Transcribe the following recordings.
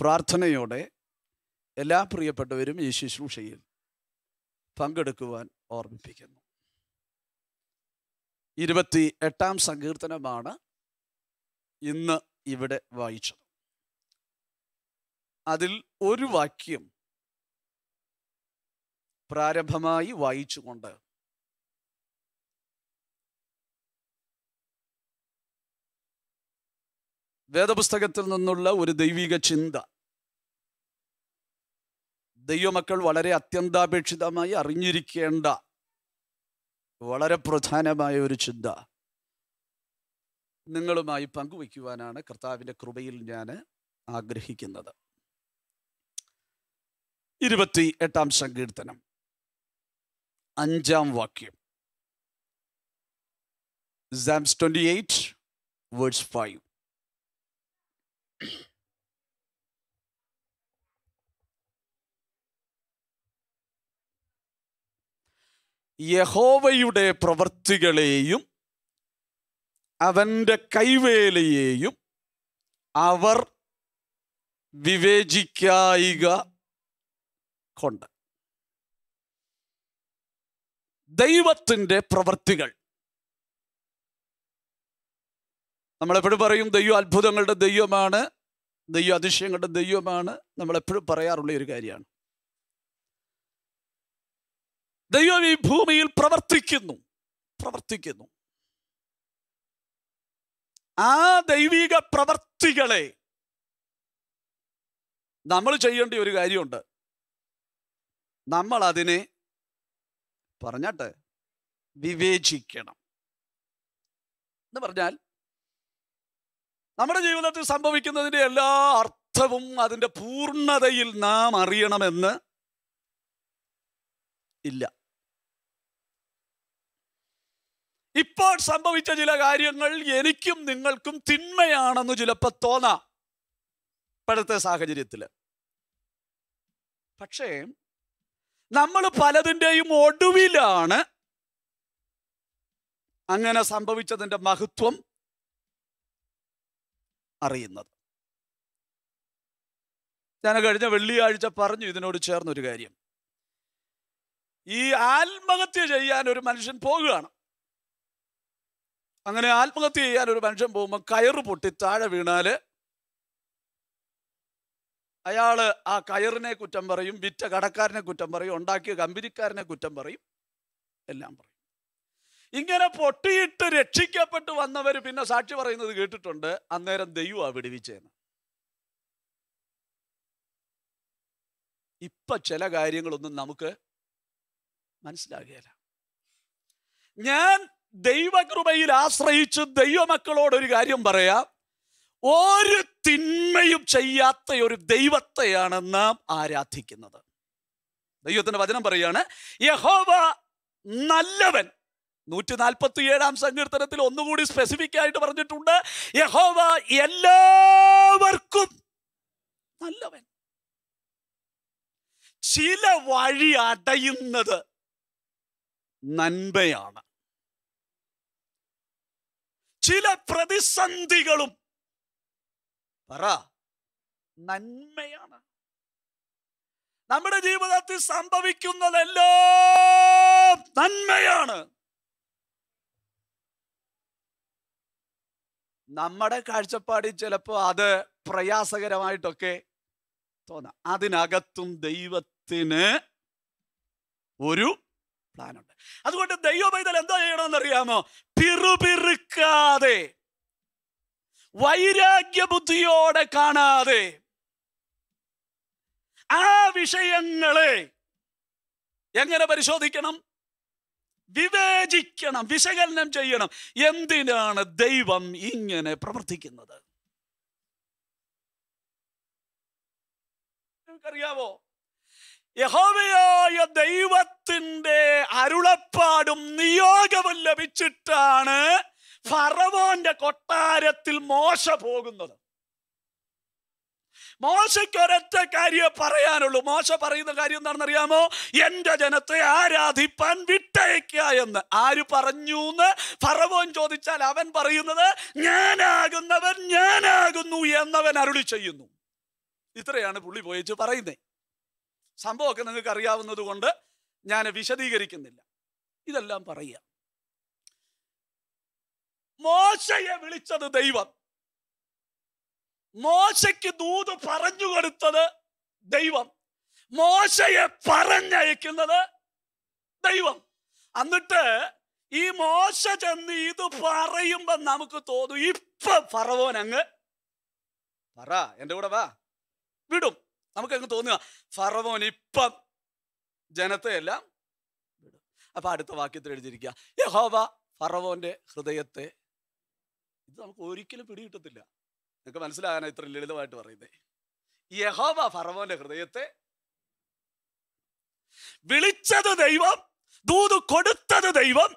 പ്രാർത്ഥനയോടെ എല്ലാ പ്രിയപ്പെട്ടവരും ഈ ശുശ്രൂഷയിൽ പങ്കെടുക്കുവാൻ ഓർമ്മിപ്പിക്കുന്നു ഇരുപത്തി എട്ടാം സങ്കീർത്തനമാണ് ഇന്ന് ഇവിടെ വായിച്ചത് അതിൽ ഒരു വാക്യം പ്രാരംഭമായി വായിച്ചുകൊണ്ട് വേദപുസ്തകത്തിൽ നിന്നുള്ള ഒരു ദൈവിക ചിന്ത ദൈവമക്കൾ വളരെ അത്യന്താപേക്ഷിതമായി അറിഞ്ഞിരിക്കേണ്ട വളരെ പ്രധാനമായ ഒരു ചിന്ത നിങ്ങളുമായി പങ്കുവയ്ക്കുവാനാണ് കർത്താവിൻ്റെ കൃപയിൽ ഞാൻ ആഗ്രഹിക്കുന്നത് ഇരുപത്തി എട്ടാം സങ്കീർത്തനം അഞ്ചാം വാക്യം Psalms twenty eight verse five യഹോവയുടെ പ്രവൃത്തികളെയും അവൻ്റെ കൈവേലയെയും അവർ വിവേചിക്കായിക കൊണ്ട് ദൈവത്തിൻ്റെ പ്രവൃത്തികൾ നമ്മളെപ്പോഴും പറയും ദൈവം അത്ഭുതങ്ങളുടെ ദൈവമാണ് ദൈവ അതിശയങ്ങളുടെ ദൈവമാണ് നമ്മളെപ്പോഴും പറയാറുള്ള ഒരു കാര്യമാണ് ദൈവം ഈ ഭൂമിയിൽ പ്രവർത്തിക്കുന്നു പ്രവർത്തിക്കുന്നു ആ ദൈവിക പ്രവർത്തികളെ നമ്മൾ ചെയ്യേണ്ട ഒരു കാര്യമുണ്ട് നമ്മൾ അതിനെ പറഞ്ഞാട്ടെ വിവേചിക്കണം എന്ന് പറഞ്ഞാൽ നമ്മുടെ ജീവിതത്തിൽ സംഭവിക്കുന്നതിൻ്റെ എല്ലാ അർത്ഥവും അതിൻ്റെ പൂർണ്ണതയിൽ നാം അറിയണമെന്ന് ഇല്ല ഇപ്പോൾ സംഭവിച്ച ചില കാര്യങ്ങൾ എനിക്കും നിങ്ങൾക്കും തിന്മയാണെന്ന് ചിലപ്പോൾ തോന്നാം ഇപ്പോഴത്തെ സാഹചര്യത്തിൽ പക്ഷേ നമ്മൾ പലതിൻ്റെയും ഒടുവിലാണ് അങ്ങനെ സംഭവിച്ചതിൻ്റെ മഹത്വം അറിയുന്നത് ഞാൻ കഴിഞ്ഞ വെള്ളിയാഴ്ച പറഞ്ഞു ഇതിനോട് ചേർന്നൊരു കാര്യം ഈ ആത്മഹത്യ ചെയ്യാൻ ഒരു മനുഷ്യൻ പോകുകയാണ് അങ്ങനെ ആത്മഹത്യ ചെയ്യാൻ ഒരു മനുഷ്യൻ പോകുമ്പോൾ കയറ് പൊട്ടി താഴെ വീണാല് അയാള് ആ കയറിനെ കുറ്റം പറയും വിറ്റ കടക്കാരനെ കുറ്റം പറയും ഉണ്ടാക്കിയ കമ്പനിക്കാരനെ കുറ്റം പറയും എല്ലാം പറയും ഇങ്ങനെ പൊട്ടിയിട്ട് രക്ഷിക്കപ്പെട്ട് വന്നവർ പിന്നെ സാക്ഷി പറയുന്നത് കേട്ടിട്ടുണ്ട് അന്നേരം ദൈവമാണ് വിടുവിച്ചേന്ന് ഇപ്പൊ ചില കാര്യങ്ങളൊന്നും നമുക്ക് മനസ്സിലാകുകയല്ല ഞാൻ ദൈവകൃപയിൽ ആശ്രയിച്ച് ദൈവമക്കളോട് ഒരു കാര്യം പറയാം ഒരു തിന്മയും ചെയ്യാത്ത ഒരു ദൈവത്തെയാണ് നാം ആരാധിക്കുന്നത് ദൈവത്തിന്റെ വചനം പറയാണ് യഹോവ നല്ലവൻ നൂറ്റി നാൽപ്പത്തി ഏഴാം സങ്കീർത്തനത്തിൽ ഒന്നുകൂടി സ്പെസിഫിക് ആയിട്ട് പറഞ്ഞിട്ടുണ്ട് യഹോവ എല്ലാവർക്കും നല്ലവൻ ചില വഴി അടയുന്നത് നന്മയാണ് ചില പ്രതിസന്ധികളും പറ നന്മയാണ് നമ്മുടെ ജീവിതത്തിൽ സംഭവിക്കുന്നതെല്ലാം നന്മയാണ് നമ്മുടെ കാഴ്ചപ്പാടിൽ ചിലപ്പോൾ അത് പ്രയാസകരമായിട്ടൊക്കെ തോന്നാം അതിനകത്തും ദൈവത്തിന് ഒരു പ്ലാനുണ്ട് അതുകൊണ്ട് ദൈവപൈതൽ എന്താ ചെയ്യണമെന്ന് അറിയാമോ പിറുപിറുക്കാതെ വൈരാഗ്യ ബുദ്ധിയോടെ കാണാതെ ആ വിഷയങ്ങളെ എങ്ങനെ പരിശോധിക്കണം വിവേചിക്കണം വിശകലനം ചെയ്യണം എന്തിനാണ് ദൈവം ഇങ്ങനെ പ്രവർത്തിക്കുന്നത് നിങ്ങൾക്കറിയാവോ യഹോവയായ ദൈവത്തിൻ്റെ അരുളപ്പാടും നിയോഗവും ലഭിച്ചിട്ടാണ് ഫറവോന്റെ കൊട്ടാരത്തിൽ മോശ പോകുന്നത് മോശയ്ക്ക് ഒരൊറ്റ കാര്യം പറയാനുള്ളൂ മോശ പറയുന്ന കാര്യം എന്താണെന്നറിയാമോ എൻ്റെ ജനത്തെ ആരാധിപ്പാൻ വിട്ടയക്ക എന്ന് ആര് പറഞ്ഞു എന്ന് ഫറവോൻ ചോദിച്ചാൽ അവൻ പറയുന്നത് ഞാനാകുന്നവൻ ഞാനാകുന്നു എന്നവൻ അരുളി ചെയ്യുന്നു ഇത്രയാണ് പുള്ളി പോയിച്ച് പറയുന്നത് സംഭവമൊക്കെ നിങ്ങൾക്ക് അറിയാവുന്നത് കൊണ്ട് ഞാൻ വിശദീകരിക്കുന്നില്ല ഇതെല്ലാം പറയുക മോശയെ വിളിച്ചത് ദൈവം മോശയ്ക്ക് ദൂത് പറഞ്ഞു കൊടുത്തത് ദൈവം മോശയെ പറഞ്ഞയക്കുന്നത് ദൈവം എന്നിട്ട് ഈ മോശ ചെന്ന് ഇത് പറയുമ്പോൾ നമുക്ക് തോന്നും ഇപ്പൊ ഫറവോൻ അങ്ങ് പറ എന്റെ കൂടെ വാ വിടും നമുക്കങ്ങ് തോന്നുക ഫറവോൻ ഇപ്പം ജനത്തെയെല്ലാം വിടും അപ്പൊ അടുത്ത വാക്യത്തിൽ എഴുതിയിരിക്കുക യഹോവ ഫറവോന്റെ ഹൃദയത്തെ ഇത് നമുക്ക് ഒരിക്കലും പിടികിട്ടത്തില്ല നിങ്ങൾക്ക് മനസ്സിലാകാനാണ് ഇത്ര ലളിതമായിട്ട് പറയുന്നത് യഹോവ ഫറവോന്റെ ഹൃദയത്തെ വിളിച്ചത് ദൈവം ദൂത് കൊടുത്തത് ദൈവം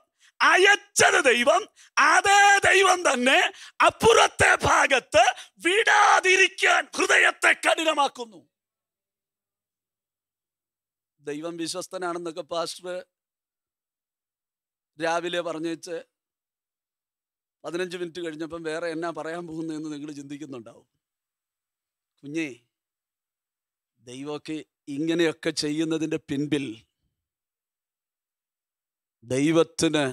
അയച്ചത് ദൈവം അതേ ദൈവം തന്നെ അപ്പുറത്തെ ഭാഗത്ത് വിടാതിരിക്കാൻ ഹൃദയത്തെ കഠിനമാക്കുന്നു ദൈവം വിശ്വസ്തനാണെന്നൊക്കെ പാസ്റ്റർ രാവിലെ പറഞ്ഞേച്ച് പതിനഞ്ച് മിനിറ്റ് കഴിഞ്ഞപ്പം വേറെ എന്നാ പറയാൻ പോകുന്നതെന്ന് നിങ്ങൾ ചിന്തിക്കുന്നുണ്ടാവും കുഞ്ഞേ ദൈവമൊക്കെ ഇങ്ങനെയൊക്കെ ചെയ്യുന്നതിൻ്റെ പിൻപിൽ ദൈവത്തിന്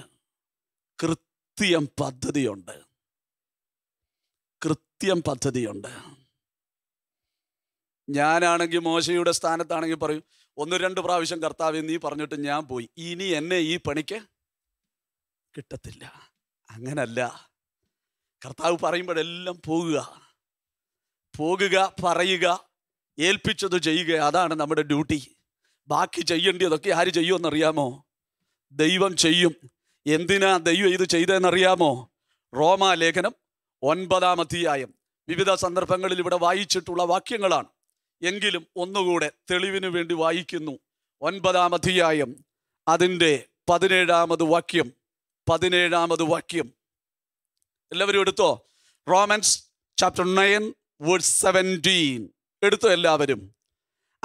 കൃത്യം പദ്ധതിയുണ്ട് കൃത്യം പദ്ധതിയുണ്ട് ഞാനാണെങ്കിൽ മോശയുടെ സ്ഥാനത്താണെങ്കിൽ പറയും ഒന്ന് രണ്ട് പ്രാവശ്യം കർത്താവ് നീ പറഞ്ഞിട്ട് ഞാൻ പോയി ഇനി എന്നെ ഈ പണിക്ക് കിട്ടത്തില്ല അങ്ങനല്ല കർത്താവ് പറയുമ്പോഴെല്ലാം പോകുക പോകുക പറയുക ഏൽപ്പിച്ചത് ചെയ്യുക അതാണ് നമ്മുടെ ഡ്യൂട്ടി ബാക്കി ചെയ്യേണ്ടതൊക്കെ ആര് ചെയ്യുമെന്നറിയാമോ ദൈവം ചെയ്യും എന്തിനാ ദൈവം ഇത് ചെയ്തതെന്നറിയാമോ റോമാലേഖനം ഒൻപതാം അധ്യായം വിവിധ സന്ദർഭങ്ങളിൽ ഇവിടെ വായിച്ചിട്ടുള്ള വാക്യങ്ങളാണ് എങ്കിലും ഒന്നുകൂടെ തെളിവിനു വേണ്ടി വായിക്കുന്നു ഒൻപതാം അധ്യായം അതിൻ്റെ പതിനേഴാമത് വാക്യം പതിനേഴാമത് വാക്യം എല്ലാവരും എടുത്തോ Romans chapter nine word seventeen എടുത്തു എല്ലാവരും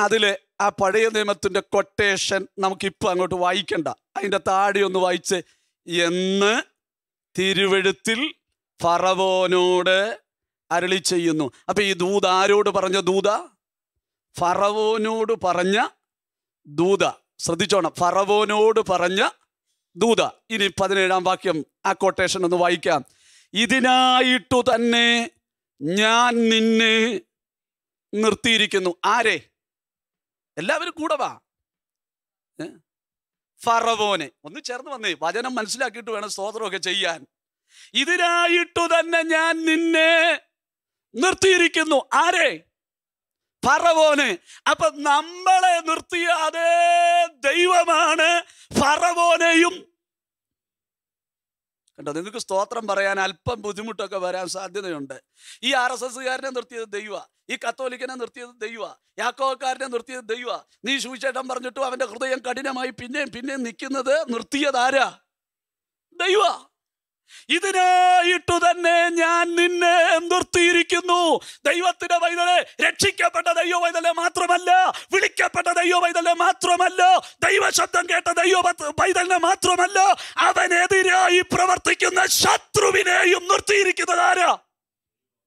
അതിലെ ആ പഴയ നിയമത്തിൻ്റെ കൊട്ടേഷൻ നമുക്കിപ്പോൾ അങ്ങോട്ട് വായിക്കണ്ട അതിൻ്റെ താടി ഒന്ന് വായിച്ച് എന്ന് തിരുവഴുത്തിൽ ഫറവോനോട് അരളി ചെയ്യുന്നു അപ്പം ഈ ദൂത് ആരോട് പറഞ്ഞ ദൂത ഫറവോനോട് പറഞ്ഞ ദൂത ശ്രദ്ധിച്ചോണം ഫറവോനോട് പറഞ്ഞ ദൂത ഇനി പതിനേഴാം വാക്യം ആ കൊട്ടേഷൻ ഒന്ന് വായിക്കാം ഇതിനായിട്ടു തന്നെ ഞാൻ നിന്നെ നിർത്തിയിരിക്കുന്നു ആരെ എല്ലാവരും കൂടെ വാ ഫറവോനെ ഒന്ന് ചേർന്ന് വന്നേ വചനം മനസ്സിലാക്കിയിട്ട് വേണം സ്തോത്രമൊക്കെ ചെയ്യാൻ ഇതിനായിട്ടു തന്നെ ഞാൻ നിന്നെ നിർത്തിയിരിക്കുന്നു ആരെ ഫറവോന് അപ്പൊ നമ്മളെ നിർത്തിയ അതേ ദൈവമാണ് ഫറവോനെയും കണ്ടോ നിങ്ങൾക്ക് സ്തോത്രം പറയാൻ അല്പം ബുദ്ധിമുട്ടൊക്കെ വരാൻ സാധ്യതയുണ്ട് ഈ ആർ എസ് എസ്സുകാരനെ നിർത്തിയത് ദൈവ ഈ കത്തോലിക്കനെ നിർത്തിയത് ദൈവ യാക്കോക്കാരനെ നിർത്തിയത് ദൈവ നീ ശൂചേട്ടൻ പറഞ്ഞിട്ടും അവന്റെ ഹൃദയം കഠിനമായി പിന്നെയും പിന്നെയും നിൽക്കുന്നത് നിർത്തിയതാരാ ദൈവ ഇതിനായിട്ടു തന്നെ ഞാൻ നിന്നെ നിർത്തിയിരിക്കുന്നു ദൈവത്തിന്റെ വൈതലെ രക്ഷിക്കപ്പെട്ട ദൈവ വൈതലെ മാത്രമല്ല വിളിക്കപ്പെട്ട ദൈവ വൈതലെ മാത്രമല്ല ദൈവശബ്ദം കേട്ട ദൈവ വൈതലിനെ മാത്രമല്ല അവനെതിരായി പ്രവർത്തിക്കുന്ന ശത്രുവിനെയും നിർത്തിയിരിക്കുന്നത് ആരാ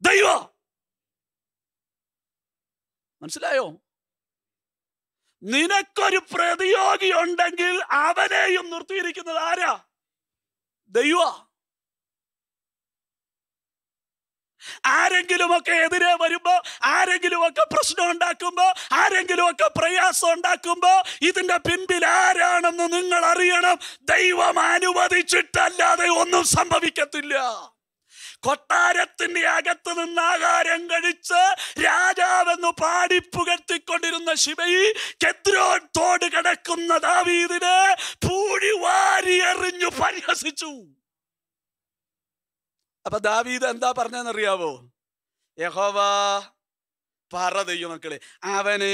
ദൈവ മനസ്സിലായോ നിനക്കൊരു പ്രതിയോഗി ഉണ്ടെങ്കിൽ അവനെയും നിർത്തിയിരിക്കുന്നത് ആരാ ദൈവ ആരെങ്കിലും ഒക്കെ എതിരെ വരുമ്പോൾ ഒക്കെ പ്രശ്നം ഉണ്ടാക്കുമ്പോൾ ഒക്കെ പ്രയാസം ഉണ്ടാക്കുമ്പോൾ ഇതിൻ്റെ പിൻപിൽ ആരാണെന്ന് നിങ്ങൾ അറിയണം ദൈവം അനുവദിച്ചിട്ടല്ലാതെ ഒന്നും സംഭവിക്കത്തില്ല കൊട്ടാരത്തിന്റെ അകത്ത് നിന്ന് ആഹാരം കഴിച്ച് രാജാവെന്ന് പാടിപ്പുകത്തിക്കൊണ്ടിരുന്ന ശിവയി കെദ്രോൻ തോട് കിടക്കുന്ന ദാവീദിനെ പൂഴി വാരിയെറിഞ്ഞു പരിഹസിച്ചു അപ്പൊ ദാവീദ് എന്താ പറഞ്ഞെന്നറിയാവോ യഹോവ പറ ദൈവം മക്കളെ അവന്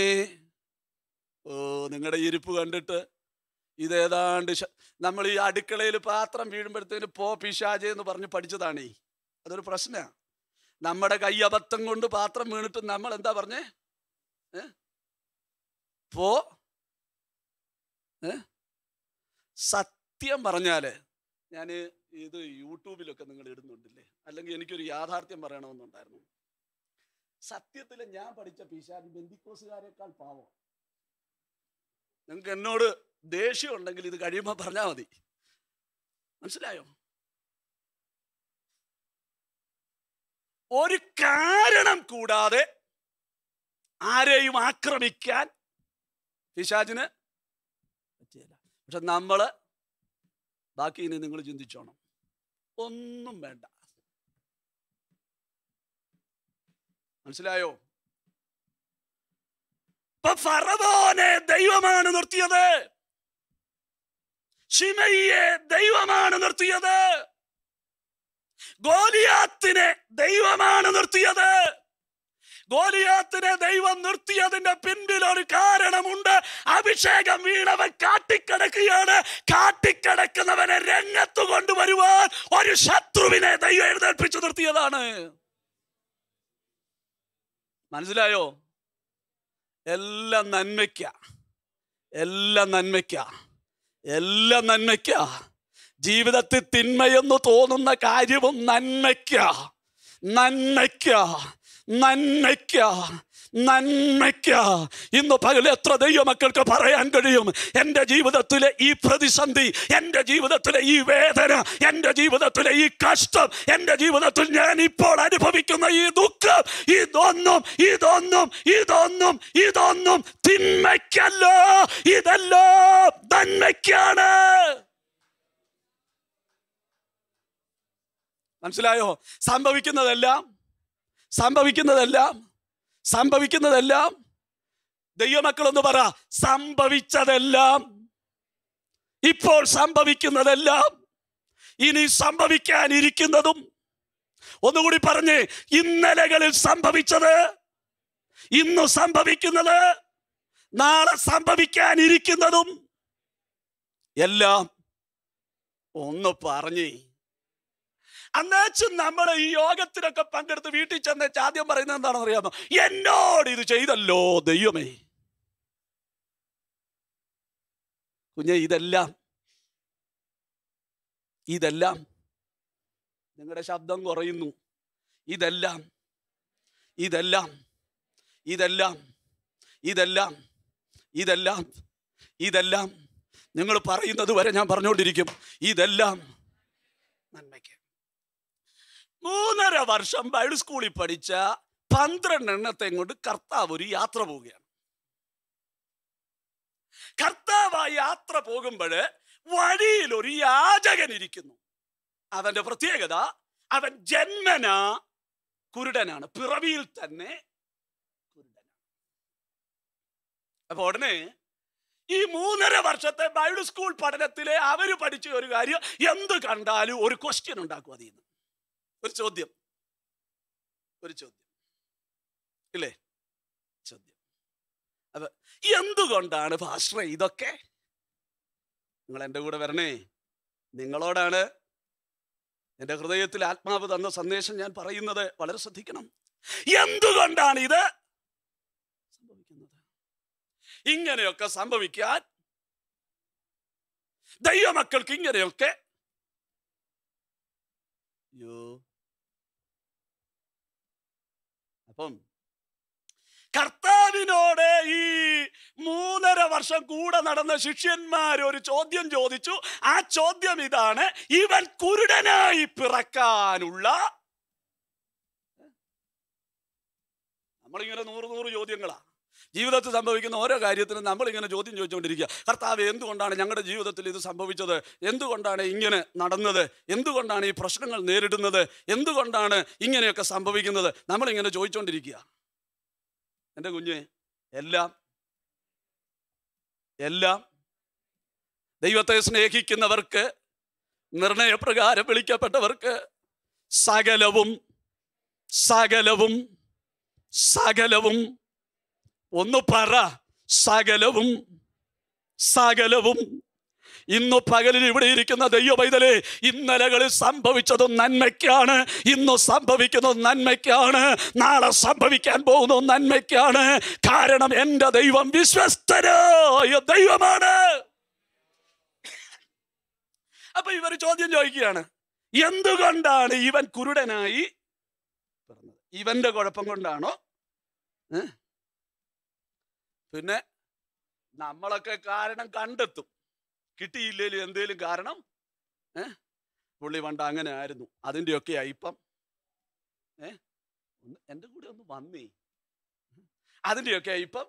ഓ നിങ്ങളുടെ ഇരിപ്പ് കണ്ടിട്ട് ഇതേതാണ്ട് നമ്മൾ ഈ അടുക്കളയിൽ പാത്രം വീഴുമ്പോഴത്തേന് പോ പിശാജെ എന്ന് പറഞ്ഞ് പഠിച്ചതാണേ അതൊരു പ്രശ്നമാണ് നമ്മുടെ കൈ അബദ്ധം കൊണ്ട് പാത്രം വീണിട്ട് നമ്മൾ എന്താ പറഞ്ഞേ പോ സത്യം പറഞ്ഞാൽ ഞാൻ ഇത് യൂട്യൂബിലൊക്കെ നിങ്ങൾ ഇടുന്നുണ്ടല്ലേ അല്ലെങ്കിൽ എനിക്കൊരു യാഥാർത്ഥ്യം പറയണമെന്നുണ്ടായിരുന്നു സത്യത്തിൽ ഞാൻ പഠിച്ച പിശാൻ ബന്ദിക്കോസുകാരേക്കാൾ പാവം നിങ്ങൾക്ക് എന്നോട് ദേഷ്യം ഉണ്ടെങ്കിൽ ഇത് കഴിയുമ്പോൾ പറഞ്ഞാൽ മതി മനസ്സിലായോ ഒരു കാരണം കൂടാതെ ആരെയും ആക്രമിക്കാൻ പിശാചിന് പക്ഷെ നമ്മൾ ബാക്കി ഇനി നിങ്ങൾ ചിന്തിച്ചോണം ഒന്നും വേണ്ട മനസ്സിലായോ ഫറവോനെ ദൈവമാണ് നിർത്തിയത് ഷിമയെ ദൈവമാണ് നിർത്തിയത് ഗോലിയാത്തിനെ ദൈവമാണ് നിർത്തിയത് ഗോലിയാത്തിനെ ദൈവം നിർത്തിയതിന്റെ പിന്നിൽ ഒരു കാരണമുണ്ട് അഭിഷേകം വീണവൻ കാട്ടിക്കിടക്കുകയാണ് കാട്ടിക്കിടക്കുന്നവനെ രംഗത്ത് കൊണ്ടുവരുവാൻ ഒരു ശത്രുവിനെ ദൈവം എഴുന്നേൽപ്പിച്ചു നിർത്തിയതാണ് മനസ്സിലായോ എല്ലാം നന്മയ്ക്ക എല്ലാം നന്മയ്ക്ക എല്ലാം നന്മയ്ക്ക ജീവിതത്തിൽ തിന്മയെന്ന് തോന്നുന്ന കാര്യവും നന്മയ്ക്ക നന്മയ്ക്ക നന്മയ്ക്ക നന്മയ്ക്ക ഇന്ന് പകൽ എത്ര ദൈവമക്കൾക്ക് പറയാൻ കഴിയും എൻ്റെ ജീവിതത്തിലെ ഈ പ്രതിസന്ധി എൻ്റെ ജീവിതത്തിലെ ഈ വേദന എൻ്റെ ജീവിതത്തിലെ ഈ കഷ്ടം എൻ്റെ ജീവിതത്തിൽ ഞാൻ ഇപ്പോൾ അനുഭവിക്കുന്ന ഈ ദുഃഖം ഇതൊന്നും ഇതൊന്നും ഇതൊന്നും ഇതൊന്നും തിന്മയ്ക്കല്ല ഇതെല്ലാം നന്മയ്ക്കാണ് മനസ്സിലായോ സംഭവിക്കുന്നതെല്ലാം സംഭവിക്കുന്നതെല്ലാം സംഭവിക്കുന്നതെല്ലാം ദൈവമക്കളൊന്ന് പറ സംഭവിച്ചതെല്ലാം ഇപ്പോൾ സംഭവിക്കുന്നതെല്ലാം ഇനി സംഭവിക്കാനിരിക്കുന്നതും ഒന്നുകൂടി പറഞ്ഞ് ഇന്നലകളിൽ സംഭവിച്ചത് ഇന്ന് സംഭവിക്കുന്നത് നാളെ സംഭവിക്കാനിരിക്കുന്നതും എല്ലാം ഒന്ന് പറഞ്ഞേ അന്നേച്ചും നമ്മുടെ ഈ യോഗത്തിനൊക്കെ പങ്കെടുത്ത് വീട്ടിൽ ചെന്നേച്ച് ആദ്യം പറയുന്നത് എന്താണെന്ന് അറിയാമോ എന്നോട് ഇത് ചെയ്തല്ലോ ദൈവമേ കുഞ്ഞെ ഇതെല്ലാം ഇതെല്ലാം നിങ്ങളുടെ ശബ്ദം കുറയുന്നു ഇതെല്ലാം ഇതെല്ലാം ഇതെല്ലാം ഇതെല്ലാം ഇതെല്ലാം ഇതെല്ലാം നിങ്ങൾ പറയുന്നത് വരെ ഞാൻ പറഞ്ഞുകൊണ്ടിരിക്കും ഇതെല്ലാം നന്മയ്ക്ക് മൂന്നര വർഷം ബൈബിൾ സ്കൂളിൽ പഠിച്ച പന്ത്രണ്ട് എണ്ണത്തെ കൊണ്ട് കർത്താവ് ഒരു യാത്ര പോവുകയാണ് കർത്താവ് ആ യാത്ര പോകുമ്പോൾ വഴിയിൽ ഒരു യാചകൻ ഇരിക്കുന്നു അവന്റെ പ്രത്യേകത അവൻ ജന്മന കുരുടനാണ് പിറവിയിൽ തന്നെ കുരുടനാണ് അപ്പൊ ഉടനെ ഈ മൂന്നര വർഷത്തെ ബൈബിൾ സ്കൂൾ പഠനത്തിലെ അവര് പഠിച്ച ഒരു കാര്യം എന്ത് കണ്ടാലും ഒരു ക്വസ്റ്റ്യൻ ഉണ്ടാക്കും അതിൽ ഒരു ചോദ്യം ഒരു ചോദ്യം ഇല്ലേ ചോദ്യം അപ്പൊ എന്തുകൊണ്ടാണ് ഭാഷ ഇതൊക്കെ നിങ്ങൾ എൻ്റെ കൂടെ വരണേ നിങ്ങളോടാണ് എൻ്റെ ഹൃദയത്തിൽ ആത്മാവ് തന്ന സന്ദേശം ഞാൻ പറയുന്നത് വളരെ ശ്രദ്ധിക്കണം എന്തുകൊണ്ടാണ് ഇത് സംഭവിക്കുന്നത് ഇങ്ങനെയൊക്കെ സംഭവിക്കാൻ ദൈവമക്കൾക്ക് ഇങ്ങനെയൊക്കെ അയ്യോ അപ്പം കർത്താവിനോട് ഈ മൂന്നര വർഷം കൂടെ നടന്ന ശിഷ്യന്മാർ ഒരു ചോദ്യം ചോദിച്ചു ആ ചോദ്യം ഇതാണ് ഇവൻ കുരുടനായി പിറക്കാനുള്ള നമ്മളിങ്ങനെ നൂറ് നൂറ് ചോദ്യങ്ങളാ ജീവിതത്തിൽ സംഭവിക്കുന്ന ഓരോ കാര്യത്തിനും നമ്മളിങ്ങനെ ചോദ്യം ചോദിച്ചുകൊണ്ടിരിക്കുക കർത്താവ് എന്തുകൊണ്ടാണ് ഞങ്ങളുടെ ജീവിതത്തിൽ ഇത് സംഭവിച്ചത് എന്തുകൊണ്ടാണ് ഇങ്ങനെ നടന്നത് എന്തുകൊണ്ടാണ് ഈ പ്രശ്നങ്ങൾ നേരിടുന്നത് എന്തുകൊണ്ടാണ് ഇങ്ങനെയൊക്കെ സംഭവിക്കുന്നത് നമ്മളിങ്ങനെ ചോദിച്ചുകൊണ്ടിരിക്കുക എൻ്റെ കുഞ്ഞ് എല്ലാം എല്ലാം ദൈവത്തെ സ്നേഹിക്കുന്നവർക്ക് നിർണയപ്രകാരം വിളിക്കപ്പെട്ടവർക്ക് സകലവും സകലവും സകലവും ഒന്ന് പറ സകലവും സകലവും ഇന്ന് പകലിൽ ഇവിടെ ഇരിക്കുന്ന ദൈവ പൈതലെ ഇന്നലകളിൽ സംഭവിച്ചതും നന്മയ്ക്കാണ് ഇന്ന് സംഭവിക്കുന്നത് നന്മയ്ക്കാണ് നാളെ സംഭവിക്കാൻ പോകുന്നത് നന്മയ്ക്കാണ് കാരണം എൻ്റെ ദൈവം വിശ്വസ്തരായ ദൈവമാണ് അപ്പൊ ഇവർ ചോദ്യം ചോദിക്കുകയാണ് എന്തുകൊണ്ടാണ് ഇവൻ കുരുടനായി ഇവന്റെ കുഴപ്പം കൊണ്ടാണോ ഏഹ് പിന്നെ നമ്മളൊക്കെ കാരണം കണ്ടെത്തും കിട്ടിയില്ലേലും എന്തേലും കാരണം ഏ പുള്ളി വണ്ട അങ്ങനെ ആയിരുന്നു അതിൻ്റെയൊക്കെ അയിപ്പം ഏ ഒന്ന് എൻ്റെ കൂടെ ഒന്ന് വന്നേ അതിൻ്റെയൊക്കെയാ അയിപ്പം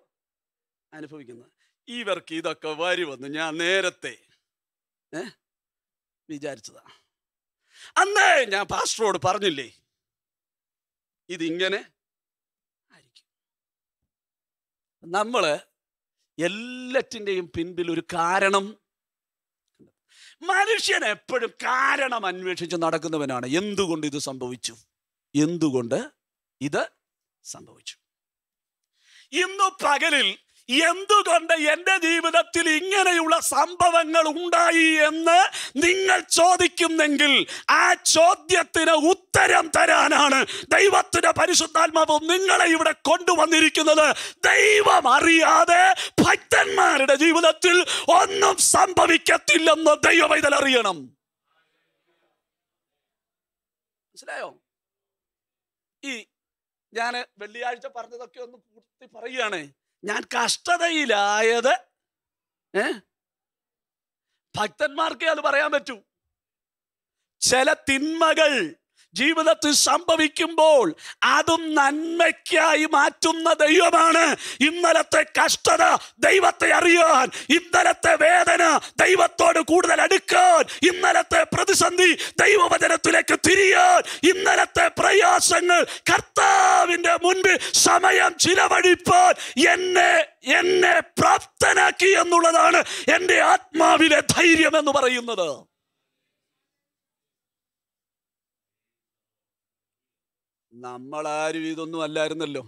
അനുഭവിക്കുന്നത് ഇവർക്ക് ഇതൊക്കെ വരുമെന്ന് ഞാൻ നേരത്തെ ഏ വിചാരിച്ചതാ അന്നേ ഞാൻ പാസ്റ്ററോട് പറഞ്ഞില്ലേ ഇതിങ്ങനെ നമ്മൾ എല്ലാറ്റിൻ്റെയും പിൻപിൽ ഒരു കാരണം മനുഷ്യൻ എപ്പോഴും കാരണം അന്വേഷിച്ച് നടക്കുന്നവനാണ് എന്തുകൊണ്ട് ഇത് സംഭവിച്ചു എന്തുകൊണ്ട് ഇത് സംഭവിച്ചു ഇന്നു പകലിൽ എന്തുകൊണ്ട് എൻ്റെ ജീവിതത്തിൽ ഇങ്ങനെയുള്ള സംഭവങ്ങൾ ഉണ്ടായി എന്ന് നിങ്ങൾ ചോദിക്കുന്നെങ്കിൽ ആ ചോദ്യത്തിന് ഉത്തരം തരാനാണ് ദൈവത്തിൻ്റെ പരിശുദ്ധാത്മാവ് നിങ്ങളെ ഇവിടെ കൊണ്ടുവന്നിരിക്കുന്നത് ദൈവം അറിയാതെ ഭക്തന്മാരുടെ ജീവിതത്തിൽ ഒന്നും സംഭവിക്കത്തില്ലെന്ന് ദൈവം ഇതിൽ അറിയണം മനസ്സിലായോ ഈ ഞാൻ വെള്ളിയാഴ്ച പറഞ്ഞതൊക്കെ ഒന്ന് കൂട്ടി പറയുകയാണേ ഞാൻ കഷ്ടതയിലായത് ഏ ഭക്തന്മാർക്കേ അത് പറയാൻ പറ്റൂ ചില തിന്മകൾ ജീവിതത്തിൽ സംഭവിക്കുമ്പോൾ അതും നന്മയ്ക്കായി മാറ്റുന്ന ദൈവമാണ് ഇന്നലത്തെ കഷ്ടത ദൈവത്തെ അറിയാൻ ഇന്നലത്തെ വേദന ദൈവത്തോട് കൂടുതൽ അടുക്കാൻ ഇന്നലത്തെ പ്രതിസന്ധി ദൈവവചനത്തിലേക്ക് തിരിയാൻ ഇന്നലത്തെ പ്രയാസങ്ങൾ കർത്താവിൻ്റെ മുൻപിൽ സമയം ചിലവഴിപ്പാൻ എന്നെ എന്നെ പ്രാപ്തനാക്കി എന്നുള്ളതാണ് എൻ്റെ ആത്മാവിലെ ധൈര്യം എന്ന് പറയുന്നത് നമ്മളാരും ഇതൊന്നും അല്ലായിരുന്നല്ലോ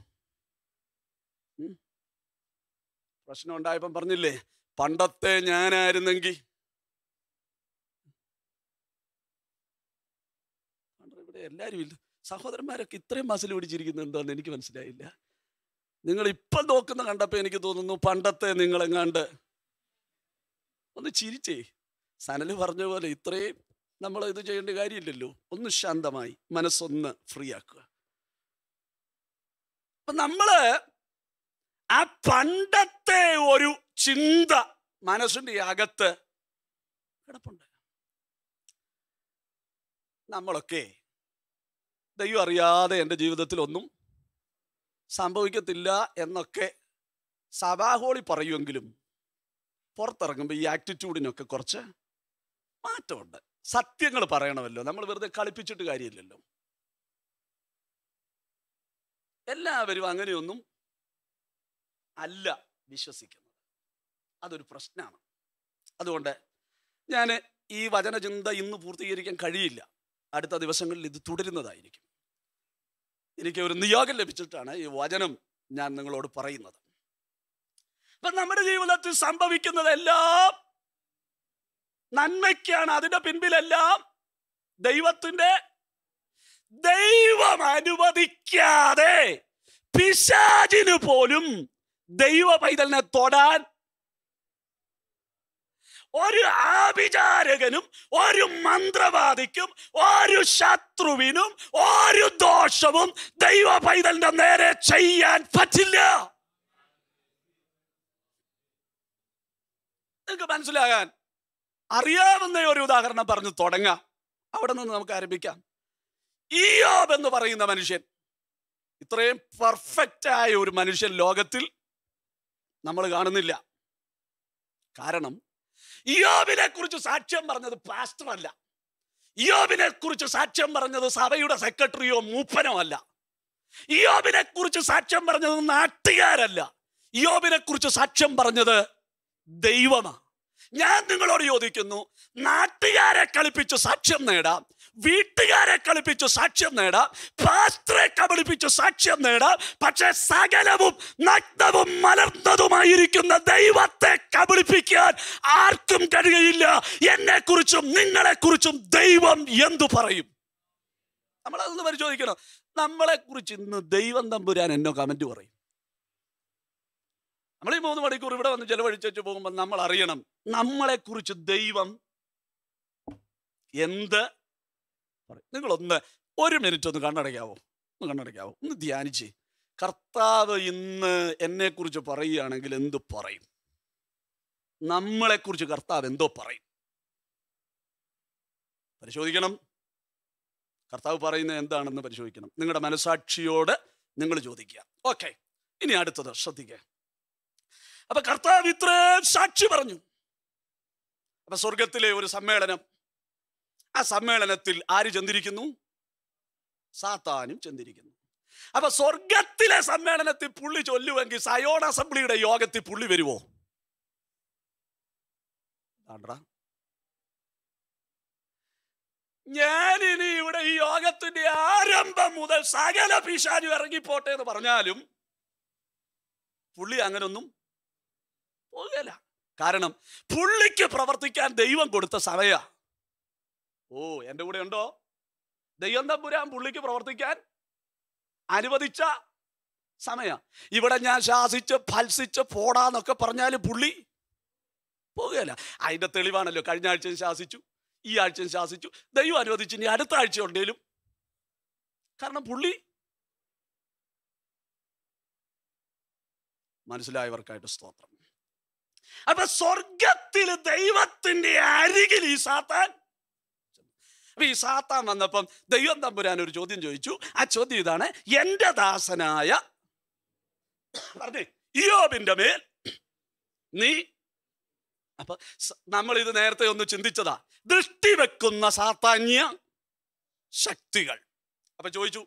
പ്രശ്നം ഉണ്ടായപ്പം പറഞ്ഞില്ലേ പണ്ടത്തെ ഞാനായിരുന്നെങ്കിൽ ഇവിടെ എല്ലാരും ഇല്ല സഹോദരന്മാരൊക്കെ ഇത്രയും മസിൽ പിടിച്ചിരിക്കുന്നത് എന്താണെന്ന് എനിക്ക് മനസ്സിലായില്ല നിങ്ങൾ ഇപ്പം നോക്കുന്ന കണ്ടപ്പോൾ എനിക്ക് തോന്നുന്നു പണ്ടത്തെ നിങ്ങളെങ്ങാണ്ട് ഒന്ന് ചിരിച്ചേ സനൽ പറഞ്ഞ പോലെ ഇത്രയും നമ്മൾ ഇത് ചെയ്യേണ്ട കാര്യമില്ലല്ലോ ഒന്ന് ശാന്തമായി മനസ്സൊന്ന് ഫ്രീ ആക്കുക അപ്പൊ നമ്മള് ആ പണ്ടത്തെ ഒരു ചിന്ത മനസ്സിന്റെ അകത്ത് കിടപ്പുണ്ട് നമ്മളൊക്കെ ദൈവം അറിയാതെ എൻ്റെ ജീവിതത്തിലൊന്നും സംഭവിക്കത്തില്ല എന്നൊക്കെ സഭാഹോളി പറയുമെങ്കിലും പുറത്തിറങ്ങുമ്പോൾ ഈ ആറ്റിറ്റ്യൂഡിനൊക്കെ കുറച്ച് മാറ്റമുണ്ട് സത്യങ്ങൾ പറയണമല്ലോ നമ്മൾ വെറുതെ കളിപ്പിച്ചിട്ട് കാര്യമില്ലല്ലോ എല്ലാവരും അങ്ങനെയൊന്നും അല്ല വിശ്വസിക്കുന്നത് അതൊരു പ്രശ്നമാണ് അതുകൊണ്ട് ഞാൻ ഈ വചനചിന്ത ഇന്ന് പൂർത്തീകരിക്കാൻ കഴിയില്ല അടുത്ത ദിവസങ്ങളിൽ ഇത് തുടരുന്നതായിരിക്കും എനിക്ക് ഒരു നിയോഗം ലഭിച്ചിട്ടാണ് ഈ വചനം ഞാൻ നിങ്ങളോട് പറയുന്നത് അപ്പൊ നമ്മുടെ ജീവിതത്തിൽ സംഭവിക്കുന്നതെല്ലാം നന്മയ്ക്കാണ് അതിൻ്റെ പിൻപിലെല്ലാം ദൈവത്തിൻ്റെ ദൈവം അനുവദിക്കാതെ പിശാചിന് പോലും ദൈവ പൈതലിനെ തൊടാൻ ഒരു ആഭിചാരകനും ഒരു മന്ത്രവാദിക്കും ഒരു ശത്രുവിനും ഒരു ദോഷവും ദൈവ പൈതലിന്റെ നേരെ ചെയ്യാൻ പറ്റില്ല നിങ്ങൾക്ക് മനസ്സിലാകാൻ അറിയാവുന്ന ഒരു ഉദാഹരണം പറഞ്ഞു തുടങ്ങാം അവിടെ നിന്ന് നമുക്ക് ആരംഭിക്കാം ഇയോബ് എന്ന് പറയുന്ന മനുഷ്യൻ ഇത്രയും പെർഫെക്റ്റ് ആയ ഒരു മനുഷ്യൻ ലോകത്തിൽ നമ്മൾ കാണുന്നില്ല കാരണം ഇയോബിനെ കുറിച്ച് സാക്ഷ്യം പറഞ്ഞത് പാസ്റ്റർ അല്ല ഇയോബിനെ കുറിച്ച് സാക്ഷ്യം പറഞ്ഞത് സഭയുടെ സെക്രട്ടറിയോ മൂപ്പനോ അല്ല ഇയോബിനെ കുറിച്ച് സാക്ഷ്യം പറഞ്ഞത് നാട്ടുകാരല്ല ഇയോബിനെ കുറിച്ച് സാക്ഷ്യം പറഞ്ഞത് ദൈവമാണ് ഞാൻ നിങ്ങളോട് ചോദിക്കുന്നു നാട്ടുകാരെ കളിപ്പിച്ച് സാക്ഷ്യം നേടാം വീട്ടുകാരെ കളിപ്പിച്ചു സാക്ഷ്യം നേടാം പാത്രെ കബളിപ്പിച്ചു സാക്ഷ്യം നേടാം പക്ഷേ സകലവും നഗ്നവും മലർന്നതുമായിരിക്കുന്ന ദൈവത്തെ കബളിപ്പിക്കാൻ ആർക്കും കുറിച്ചും നിങ്ങളെ നിങ്ങളെക്കുറിച്ചും ദൈവം എന്തു പറയും നമ്മളതൊന്ന് പരിശോധിക്കണം നമ്മളെക്കുറിച്ച് ഇന്ന് ദൈവം തമ്പുരാൻ എന്നോ കമന്റ് പറയും നമ്മൾ ഈ മൂന്ന് മണിക്കൂർ ഇവിടെ വന്ന് ചെലവഴിച്ചു പോകുമ്പോൾ നമ്മൾ അറിയണം നമ്മളെക്കുറിച്ച് ദൈവം എന്ത് പറയും നിങ്ങളൊന്ന് ഒരു മിനിറ്റ് ഒന്ന് കണ്ണടയ്ക്കാവോ ഒന്ന് കണ്ണടയ്ക്കാവോ ഒന്ന് ധ്യാനിച്ച് കർത്താവ് ഇന്ന് എന്നെക്കുറിച്ച് പറയുകയാണെങ്കിൽ എന്ത് പറയും നമ്മളെക്കുറിച്ച് കർത്താവ് എന്തോ പറയും പരിശോധിക്കണം കർത്താവ് പറയുന്നത് എന്താണെന്ന് പരിശോധിക്കണം നിങ്ങളുടെ മനസാക്ഷിയോട് നിങ്ങൾ ചോദിക്കുക ഓക്കെ ഇനി അടുത്തത് ശ്രദ്ധിക്കുക അപ്പൊ കർത്താവ് ഇത്രേ സാക്ഷി പറഞ്ഞു അപ്പൊ സ്വർഗത്തിലെ ഒരു സമ്മേളനം ആ സമ്മേളനത്തിൽ ആര് ചെന്നിരിക്കുന്നു സാത്താനും ചെന്നിരിക്കുന്നു അപ്പൊ സ്വർഗത്തിലെ സമ്മേളനത്തിൽ പുള്ളി ചൊല്ലുവെങ്കിൽ സയോൺ അസംബ്ലിയുടെ യോഗത്തിൽ പുള്ളി വരുവോ ഞാനിനി ഇവിടെ ഈ യോഗത്തിന്റെ ആരംഭം മുതൽ സകല പിശാനും ഇറങ്ങിപ്പോട്ടെ എന്ന് പറഞ്ഞാലും പുള്ളി അങ്ങനൊന്നും പോകല കാരണം പുള്ളിക്ക് പ്രവർത്തിക്കാൻ ദൈവം കൊടുത്ത സമയമാണ് ഓ എന്റെ കൂടെ ഉണ്ടോ ദൈവം തമ്പുരാൻ പുള്ളിക്ക് പ്രവർത്തിക്കാൻ അനുവദിച്ച സമയ ഇവിടെ ഞാൻ ശാസിച്ച് ഫൽസിച്ച് പോടാന്നൊക്കെ പറഞ്ഞാൽ പുള്ളി പോകുകയല്ല അതിന്റെ തെളിവാണല്ലോ കഴിഞ്ഞ ആഴ്ചയും ശാസിച്ചു ഈ ആഴ്ചയും ശാസിച്ചു ദൈവം അനുവദിച്ചു ഇനി അടുത്ത ആഴ്ച ഉണ്ടെങ്കിലും കാരണം പുള്ളി മനസ്സിലായവർക്കായിട്ട് സ്തോത്രം അപ്പൊ സ്വർഗത്തിൽ ദൈവത്തിന്റെ അരികിൽ ഈ സാത്താൻ ഈ സാത്താൻ വന്നപ്പം ദൈവം തമ്പുരാൻ ഒരു ചോദ്യം ചോദിച്ചു ആ ചോദ്യം ഇതാണ് എൻ്റെ ദാസനായ പറഞ്ഞേ ഇയോബിൻ്റെ മേൽ നീ അപ്പൊ ഇത് നേരത്തെ ഒന്ന് ചിന്തിച്ചതാ ദൃഷ്ടി വെക്കുന്ന സാത്താന്യ ശക്തികൾ അപ്പൊ ചോദിച്ചു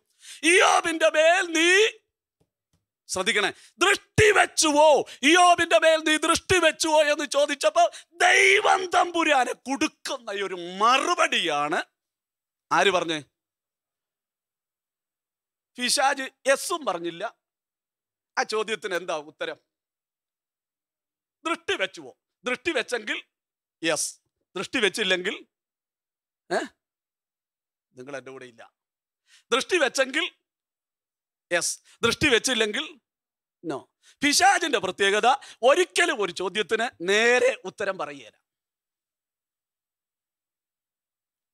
ഇയോബിന്റെ മേൽ നീ ശ്രദ്ധിക്കണേ ദൃഷ്ടി വെച്ചുവോ ഇയോബിന്റെ മേൽ നീ ദൃഷ്ടി വെച്ചുവോ എന്ന് ചോദിച്ചപ്പോൾ ദൈവം തമ്പുരാനെ കൊടുക്കുന്ന ഒരു മറുപടിയാണ് ആര് പറഞ്ഞേ പിശാജ് എസും പറഞ്ഞില്ല ആ ചോദ്യത്തിന് എന്താ ഉത്തരം ദൃഷ്ടി വെച്ചുവോ ദൃഷ്ടി വെച്ചെങ്കിൽ യെസ് ദൃഷ്ടി വെച്ചില്ലെങ്കിൽ ഏ നിങ്ങൾ എൻ്റെ കൂടെ ഇല്ല ദൃഷ്ടി വെച്ചെങ്കിൽ യെസ് ദൃഷ്ടി വെച്ചില്ലെങ്കിൽ നോ പിശാജിന്റെ പ്രത്യേകത ഒരിക്കലും ഒരു ചോദ്യത്തിന് നേരെ ഉത്തരം പറയുകയില്ല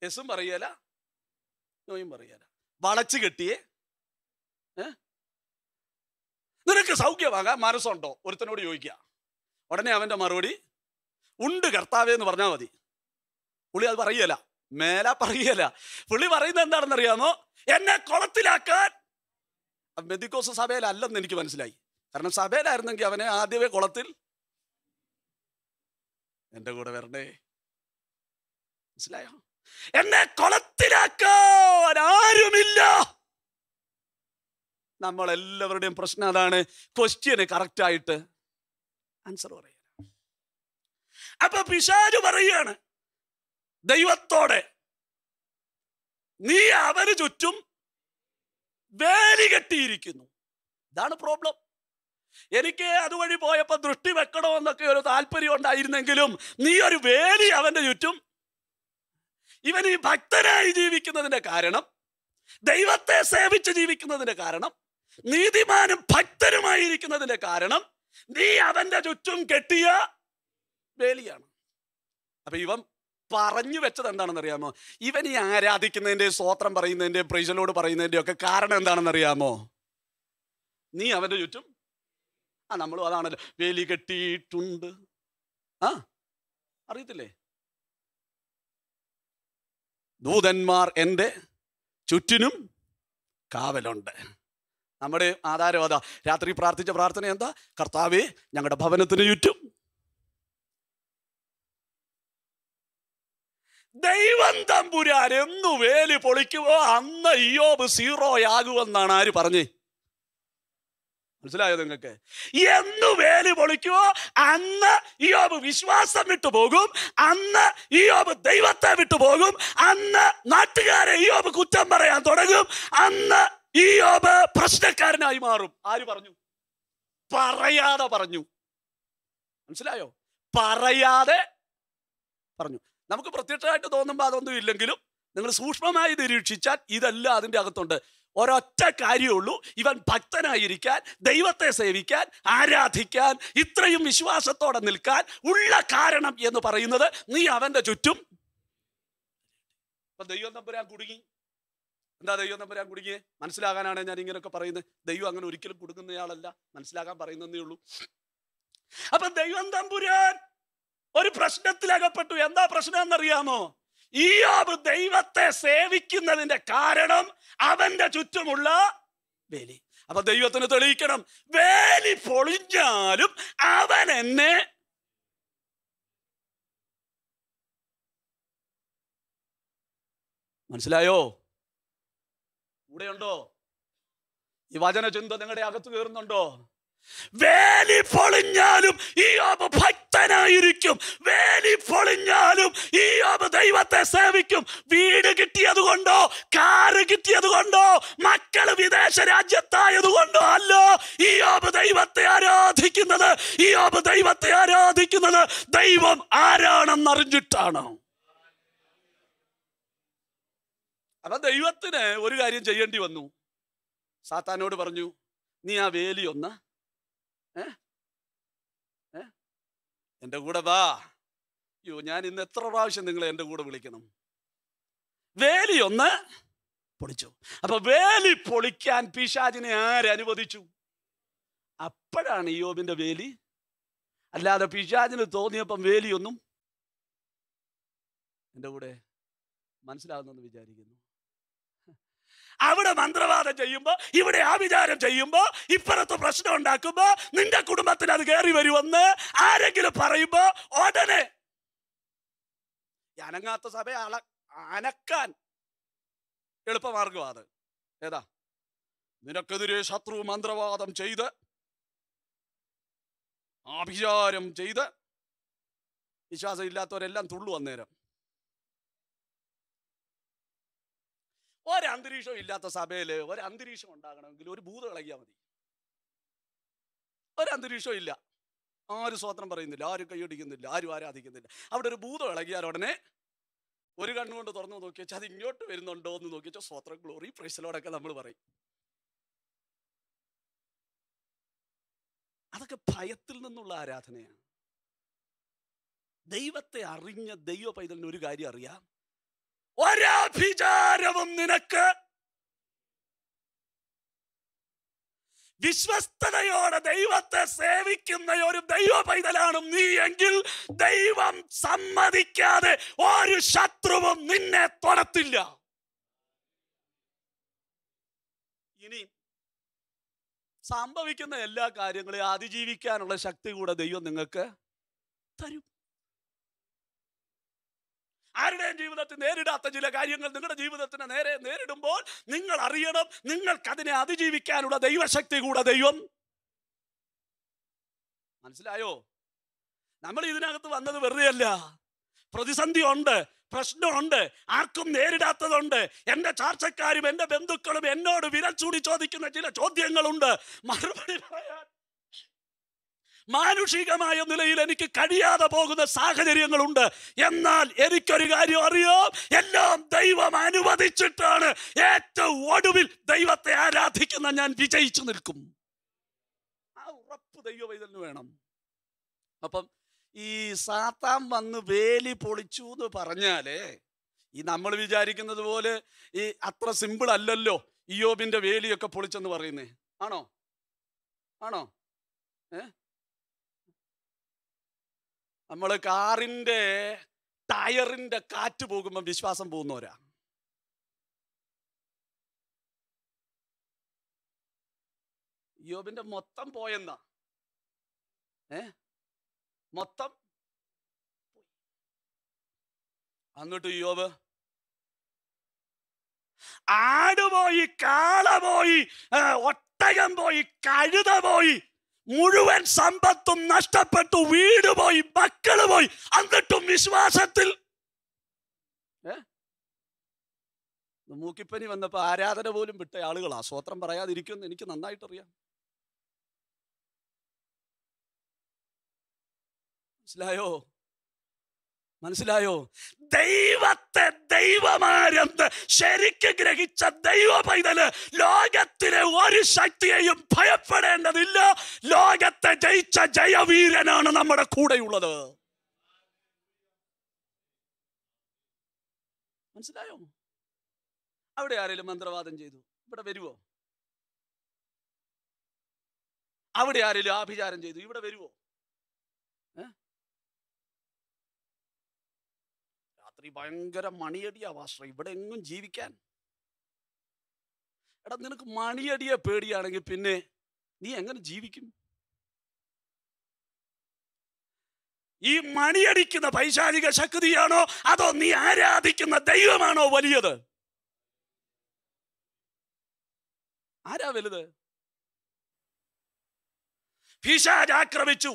യെസും പറയുകയില്ല നോയും പറയാനാ വളച്ചു കെട്ടിയേ നിനക്ക് സൗഖ്യമാകാ മനസ്സുണ്ടോ ഒരുത്തനോട് ചോദിക്കുക ഉടനെ അവന്റെ മറുപടി ഉണ്ട് കർത്താവേ എന്ന് പറഞ്ഞാൽ മതി പുള്ളി അത് പറയല മേല പറയല പുള്ളി പറയുന്നത് എന്താണെന്ന് അറിയാമോ എന്നെ കുളത്തിലാക്കാൻ മെതിക്കോസ് സഭയിലല്ലെന്ന് എനിക്ക് മനസ്സിലായി കാരണം സഭയിലായിരുന്നെങ്കിൽ അവനെ ആദ്യമേ കുളത്തിൽ എന്റെ കൂടെ വരണ്ടേ മനസ്സിലായോ എന്നെ കൊളത്തിലാക്കാൻ ആരുമില്ല നമ്മളെല്ലാവരുടെയും പ്രശ്നം അതാണ് ക്വസ്റ്റ്യന് ആയിട്ട് ആൻസർ പറയാം അപ്പൊ പിശാജ് പറയുകയാണ് ദൈവത്തോടെ നീ അവന് ചുറ്റും വേലി കെട്ടിയിരിക്കുന്നു ഇതാണ് പ്രോബ്ലം എനിക്ക് അതുവഴി പോയപ്പോൾ ദൃഷ്ടി വെക്കണമെന്നൊക്കെ ഒരു താല്പര്യം ഉണ്ടായിരുന്നെങ്കിലും നീ ഒരു വേലി അവന്റെ ചുറ്റും ഇവൻ ഈ ഭക്തനായി ജീവിക്കുന്നതിൻ്റെ കാരണം ദൈവത്തെ സേവിച്ച് ജീവിക്കുന്നതിൻ്റെ കാരണം നീതിമാനും ഭക്തരുമായിരിക്കുന്നതിൻ്റെ കാരണം നീ അവൻ്റെ ചുറ്റും കെട്ടിയ വേലിയാണ് അപ്പൊ ഇവൻ പറഞ്ഞു വെച്ചത് എന്താണെന്നറിയാമോ ഇവൻ ഈ ആരാധിക്കുന്നതിൻ്റെയും സ്വോത്രം പറയുന്നതിൻ്റെയും പ്രൈസലോട് പറയുന്നതിൻ്റെയും ഒക്കെ കാരണം എന്താണെന്നറിയാമോ നീ അവൻ്റെ ചുറ്റും ആ നമ്മളും അതാണല്ലോ വേലി കെട്ടിയിട്ടുണ്ട് ആ അറിയത്തില്ലേ ദൂതന്മാർ എൻ്റെ ചുറ്റിനും കാവലുണ്ട് നമ്മുടെ ആധാരം അതാ രാത്രി പ്രാർത്ഥിച്ച പ്രാർത്ഥന എന്താ കർത്താവേ ഞങ്ങളുടെ ഭവനത്തിന് ചുറ്റും ദൈവം തമ്പുരാൻ എന്നു വേലി പൊളിക്കുമോ അന്ന് സീറോ സീറോയാകുമെന്നാണ് ആര് പറഞ്ഞേ മനസ്സിലായോ നിങ്ങൾക്ക് എന്ന് വേലി പൊളിക്കുവോ അന്ന് യോബ് വിശ്വാസം പോകും അന്ന് യോബ് ദൈവത്തെ പോകും അന്ന് നാട്ടുകാരെ യോബ് കുറ്റം പറയാൻ തുടങ്ങും അന്ന് യോബ് പ്രശ്നക്കാരനായി മാറും ആര് പറഞ്ഞു പറയാതെ പറഞ്ഞു മനസ്സിലായോ പറയാതെ പറഞ്ഞു നമുക്ക് പ്രത്യക്ഷമായിട്ട് തോന്നുമ്പോൾ അതൊന്നും ഇല്ലെങ്കിലും നിങ്ങൾ സൂക്ഷ്മമായി നിരീക്ഷിച്ചാൽ ഇതെല്ലാം അതിൻ്റെ അകത്തുണ്ട് ഒരൊറ്റ കാര്യമുള്ളൂ ഇവൻ ഭക്തനായിരിക്കാൻ ദൈവത്തെ സേവിക്കാൻ ആരാധിക്കാൻ ഇത്രയും വിശ്വാസത്തോടെ നിൽക്കാൻ ഉള്ള കാരണം എന്ന് പറയുന്നത് നീ അവൻ്റെ ചുറ്റും ഇപ്പം ദൈവം തമ്പുരാൻ കുടുങ്ങി എന്താ ദൈവം തമ്പുരാൻ കുടുങ്ങി മനസ്സിലാകാനാണ് ഞാൻ ഇങ്ങനെയൊക്കെ പറയുന്നത് ദൈവം അങ്ങനെ ഒരിക്കലും കുടുങ്ങുന്നയാളല്ല മനസ്സിലാകാൻ പറയുന്നതേ ഉള്ളൂ അപ്പൊ ദൈവം തമ്പുരാൻ ഒരു പ്രശ്നത്തിലകപ്പെട്ടു എന്താ പ്രശ്നം എന്നറിയാമോ ഈയോബ് ദൈവത്തെ സേവിക്കുന്നതിന്റെ കാരണം അവന്റെ ചുറ്റുമുള്ള വേലി അപ്പൊ ദൈവത്തിന് തെളിയിക്കണം വേലി പൊളിഞ്ഞാലും അവൻ എന്നെ മനസ്സിലായോ കൂടെയുണ്ടോ ഈ വചന ചിന്ത നിങ്ങളുടെ അകത്ത് കയറുന്നുണ്ടോ വേലി പൊളിഞ്ഞാലും ഈ ശക്തനായിരിക്കും വേലി പൊളിഞ്ഞാലും ഈ ദൈവത്തെ സേവിക്കും വീട് കിട്ടിയത് കൊണ്ടോ കാറ് കിട്ടിയത് കൊണ്ടോ മക്കൾ വിദേശ രാജ്യത്തായത് കൊണ്ടോ അല്ല ഈ ദൈവത്തെ ആരാധിക്കുന്നത് ഈ ദൈവത്തെ ആരാധിക്കുന്നത് ദൈവം ആരാണെന്നറിഞ്ഞിട്ടാണ് അപ്പൊ ദൈവത്തിന് ഒരു കാര്യം ചെയ്യേണ്ടി വന്നു സാത്താനോട് പറഞ്ഞു നീ ആ വേലി ഒന്ന് ഏഹ് എൻ്റെ കൂടെ വാ അയ്യോ ഞാൻ ഇന്ന് എത്ര പ്രാവശ്യം നിങ്ങളെ എൻ്റെ കൂടെ വിളിക്കണം വേലി ഒന്ന് പൊളിച്ചു അപ്പൊ വേലി പൊളിക്കാൻ പിശാചിനെ ആരനുവദിച്ചു അപ്പോഴാണ് യോബിന്റെ വേലി അല്ലാതെ പിശാചിന് തോന്നിയപ്പം വേലിയൊന്നും എൻ്റെ കൂടെ മനസ്സിലാകുന്നെന്ന് വിചാരിക്കുന്നു അവിടെ മന്ത്രവാദം ചെയ്യുമ്പോൾ ഇവിടെ ആവിചാരം ചെയ്യുമ്പോൾ ഇപ്പുറത്ത് പ്രശ്നം ഉണ്ടാക്കുമ്പോൾ നിന്റെ കുടുംബത്തിന് അത് കയറി വരുമെന്ന് ആരെങ്കിലും പറയുമ്പോൾ ഉടനെ അനങ്ങാത്ത സഭ അള അനക്കാൻ എളുപ്പമാർഗം അത് ഏതാ നിനക്കെതിരെ ശത്രു മന്ത്രവാദം ചെയ്ത് ആഭിചാരം ചെയ്ത് വിശ്വാസം ഇല്ലാത്തവരെല്ലാം തുള്ളു അന്നേരം ഒരന്തരീക്ഷം ഇല്ലാത്ത സഭയിൽ ഒരന്തരീക്ഷം ഉണ്ടാകണമെങ്കിൽ ഒരു ഭൂത കളകിയാൽ മതി ഒരന്തരീക്ഷം ഇല്ല ആരും സ്വത്രം പറയുന്നില്ല ആരും കൈയടിക്കുന്നില്ല ആരും ആരാധിക്കുന്നില്ല അവിടെ ഒരു ഭൂതം ഇളകിയാൽ ഉടനെ ഒരു കണ്ണുകൊണ്ട് തുറന്നു നോക്കി വെച്ചാൽ അത് ഇങ്ങോട്ട് വരുന്നുണ്ടോ എന്ന് നോക്കി വെച്ചാൽ സ്വത്രം ഗ്ലോറി പ്രൈസിലോടൊക്കെ നമ്മൾ പറയും അതൊക്കെ ഭയത്തിൽ നിന്നുള്ള ആരാധനയാണ് ദൈവത്തെ അറിഞ്ഞ ദൈവ പൈതലിന് ഒരു കാര്യം അറിയാം ഒരാഭിചാരവും നിനക്ക് വിശ്വസ്തതയോടെ ദൈവത്തെ സേവിക്കുന്ന ഒരു ദൈവ പൈതലാണ് നീ എങ്കിൽ ദൈവം സമ്മതിക്കാതെ ഒരു ശത്രുവും നിന്നെ തുടത്തില്ല ഇനി സംഭവിക്കുന്ന എല്ലാ കാര്യങ്ങളെയും അതിജീവിക്കാനുള്ള ശക്തി കൂടെ ദൈവം നിങ്ങൾക്ക് തരും ആരുടെയും ജീവിതത്തിൽ നേരിടാത്ത ചില കാര്യങ്ങൾ നിങ്ങളുടെ ജീവിതത്തിന് നേരെ നേരിടുമ്പോൾ നിങ്ങൾ അറിയണം നിങ്ങൾക്ക് അതിനെ അതിജീവിക്കാനുള്ള ദൈവശക്തി കൂടെ ദൈവം മനസ്സിലായോ നമ്മൾ ഇതിനകത്ത് വന്നത് വെറുതെയല്ല പ്രതിസന്ധി ഉണ്ട് പ്രശ്നമുണ്ട് ആർക്കും നേരിടാത്തതുണ്ട് എൻ്റെ ചാർച്ചക്കാരും എൻ്റെ ബന്ധുക്കളും എന്നോട് വിരൽ ചൂടി ചോദിക്കുന്ന ചില ചോദ്യങ്ങളുണ്ട് മറുപടി പറയാൻ മാനുഷികമായ നിലയിൽ എനിക്ക് കഴിയാതെ പോകുന്ന സാഹചര്യങ്ങളുണ്ട് എന്നാൽ എനിക്കൊരു കാര്യം അറിയാം എല്ലാം ദൈവം അനുവദിച്ചിട്ടാണ് ഏറ്റവും ഒടുവിൽ ദൈവത്തെ ആരാധിക്കുന്ന ഞാൻ വിജയിച്ചു നിൽക്കും ആ ഉറപ്പ് ദൈവം വേണം അപ്പം ഈ സാത്താൻ വന്ന് വേലി പൊളിച്ചു എന്ന് പറഞ്ഞാലേ ഈ നമ്മൾ വിചാരിക്കുന്നത് പോലെ ഈ അത്ര സിമ്പിൾ അല്ലല്ലോ ഇയോബിന്റെ വേലിയൊക്കെ പൊളിച്ചെന്ന് പറയുന്നേ ആണോ ആണോ ഏ നമ്മൾ കാറിൻ്റെ ടയറിൻ്റെ കാറ്റ് പോകുമ്പോൾ വിശ്വാസം പോകുന്നവരാ യോബിൻ്റെ മൊത്തം പോയെന്നാ ഏ മൊത്തം അങ്ങോട്ട് യോബ് ആടുപോയി പോയി കാള പോയി ഒട്ടകം പോയി കഴുത പോയി മുഴുവൻ സമ്പത്തും നഷ്ടപ്പെട്ടു വീട് പോയി മക്കള് പോയി എന്നിട്ടും വിശ്വാസത്തിൽ മൂക്കിപ്പനി വന്നപ്പോൾ ആരാധന പോലും വിട്ട ആളുകളാ സ്വോത്രം പറയാതിരിക്കുമെന്ന് എനിക്ക് നന്നായിട്ടറിയാം മനസ്സിലായോ മനസ്സിലായോ ദൈവത്തെ ദൈവമാരെന്ന് ശരിക്ക് ഗ്രഹിച്ച ദൈവ പൈതല് ലോകത്തിലെ ഒരു ശക്തിയെയും ഭയപ്പെടേണ്ടതില്ല ലോകത്തെ ജയിച്ച ജയവീരനാണ് നമ്മുടെ കൂടെയുള്ളത് മനസ്സിലായോ അവിടെ ആരെങ്കിലും മന്ത്രവാദം ചെയ്തു ഇവിടെ വരുവോ അവിടെ ആരെങ്കിലും ആഭിചാരം ചെയ്തു ഇവിടെ വരുവോ നീ ഭയങ്കര മണിയടിയാ വാസ്ത്ര ഇവിടെ എങ്ങും ജീവിക്കാൻ എടാ നിനക്ക് മണിയടിയെ പേടിയാണെങ്കിൽ പിന്നെ നീ എങ്ങനെ ജീവിക്കും ഈ മണിയടിക്കുന്ന പൈശാചിക ശക്തിയാണോ അതോ നീ ആരാധിക്കുന്ന ദൈവമാണോ വലിയത് ആരാ വലുത് ഭീഷാജ് ആക്രമിച്ചു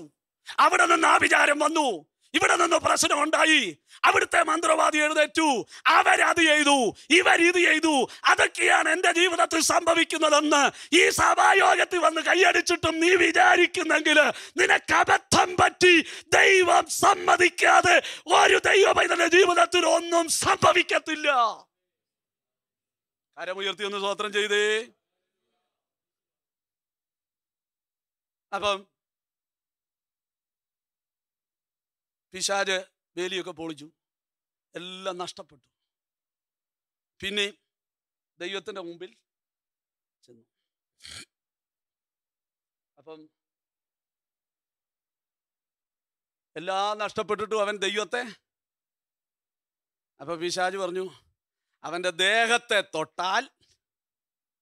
അവിടെ നിന്ന് ആഭിചാരം വന്നു ഇവിടെ നിന്ന് പ്രശ്നം ഉണ്ടായി അവിടുത്തെ മന്ത്രവാദി എഴുതേറ്റു അവരത് ചെയ്തു ഇവർ ചെയ്തു അതൊക്കെയാണ് എൻ്റെ ജീവിതത്തിൽ സംഭവിക്കുന്നതെന്ന് ഈ സഭായോഗത്തിൽ വന്ന് കൈയടിച്ചിട്ടും നീ വിചാരിക്കുന്നെങ്കിൽ നിനക്ക് അബദ്ധം പറ്റി ദൈവം സമ്മതിക്കാതെ ഒരു ദൈവപൈതന്റെ ജീവിതത്തിൽ ഒന്നും സംഭവിക്കത്തില്ല കരമുയർത്തി ഒന്ന് സ്വാത്രം ചെയ്തേ അപ്പം പിശാര് വേലിയൊക്കെ പൊളിച്ചു എല്ലാം നഷ്ടപ്പെട്ടു പിന്നെ ദൈവത്തിൻ്റെ മുമ്പിൽ ചെന്നു അപ്പം എല്ലാം നഷ്ടപ്പെട്ടിട്ടും അവൻ ദൈവത്തെ അപ്പം പിശാജ് പറഞ്ഞു അവൻ്റെ ദേഹത്തെ തൊട്ടാൽ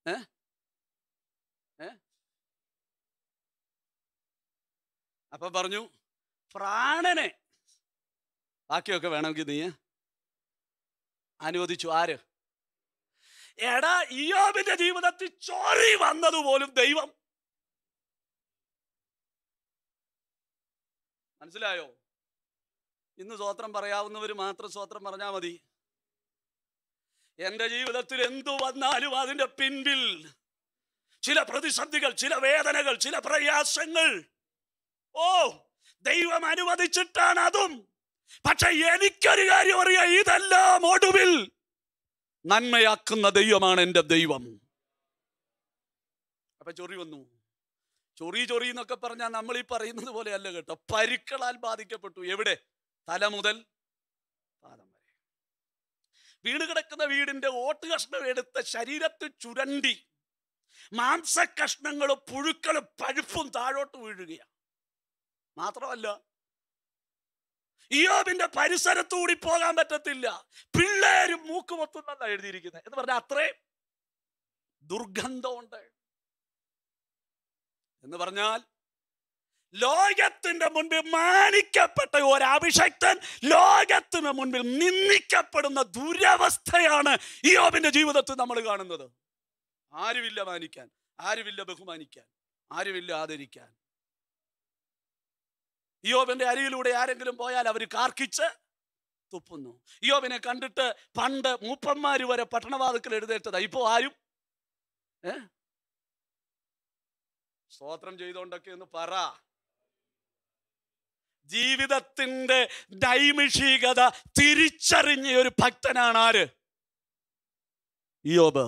അപ്പൊ അപ്പം പറഞ്ഞു പ്രാണനെ ബാക്കിയൊക്കെ വേണമെങ്കിൽ നീ അനുവദിച്ചു ആര് എടാ ഇയോബിന്റെ ജീവിതത്തിൽ ചോറി വന്നതുപോലും ദൈവം മനസ്സിലായോ ഇന്ന് സ്വോത്രം പറയാവുന്നവർ മാത്രം സ്വോത്രം പറഞ്ഞാൽ മതി എൻ്റെ ജീവിതത്തിൽ എന്തു വന്നാലും അതിൻ്റെ പിൻപിൽ ചില പ്രതിസന്ധികൾ ചില വേദനകൾ ചില പ്രയാസങ്ങൾ ഓ ദൈവം അനുവദിച്ചിട്ടാണ് അതും പക്ഷെ എനിക്കൊരു കാര്യം അറിയാം ഇതെല്ലാം ഒടുവിൽ നന്മയാക്കുന്ന ദൈവമാണ് എൻ്റെ ദൈവം അപ്പൊ ചൊറി വന്നു ചൊറി ചൊറി എന്നൊക്കെ പറഞ്ഞാൽ നമ്മൾ ഈ പറയുന്നത് അല്ല കേട്ടോ പരുക്കളാൽ ബാധിക്കപ്പെട്ടു എവിടെ തല മുതൽ പാദം വരെ വീട് കിടക്കുന്ന വീടിന്റെ ഓട്ട് കഷ്ണം എടുത്ത ശരീരത്ത് ചുരണ്ടി മാംസ കഷ്ണങ്ങളും പുഴുക്കളും പഴുപ്പും താഴോട്ട് വീഴുകയാണ് മാത്രമല്ല ഇയോബിന്റെ പരിസരത്തുകൂടി പോകാൻ പറ്റത്തില്ല പിള്ളേര് മൂക്ക് എഴുതിയിരിക്കുന്നത് എന്ന് പറഞ്ഞാൽ അത്രേ ദുർഗന്ധമുണ്ട് എന്ന് പറഞ്ഞാൽ ലോകത്തിന്റെ മുൻപിൽ മാനിക്കപ്പെട്ട ഒരു ലോകത്തിന് മുൻപിൽ നിന്ദിക്കപ്പെടുന്ന ദുരവസ്ഥയാണ് ഇയോബിന്റെ യോബിന്റെ ജീവിതത്തിൽ നമ്മൾ കാണുന്നത് ആരുമില്ല മാനിക്കാൻ ആരുമില്ല ബഹുമാനിക്കാൻ ആരുമില്ല ആദരിക്കാൻ യോബിന്റെ അരിയിലൂടെ ആരെങ്കിലും പോയാൽ അവർ കാർക്കിച്ച് തുപ്പുന്നു യോബിനെ കണ്ടിട്ട് പണ്ട് മൂപ്പന്മാർ വരെ പട്ടണവാതുക്കൾ എഴുതേറ്റതാ ഇപ്പോൾ ആരും ഏ സ്തോത്രം ചെയ്തോണ്ടൊക്കെ ഒന്ന് പറ ജീവിതത്തിന്റെ നൈമിഷികത തിരിച്ചറിഞ്ഞ ഒരു ഭക്തനാണ് ആര് യോബ്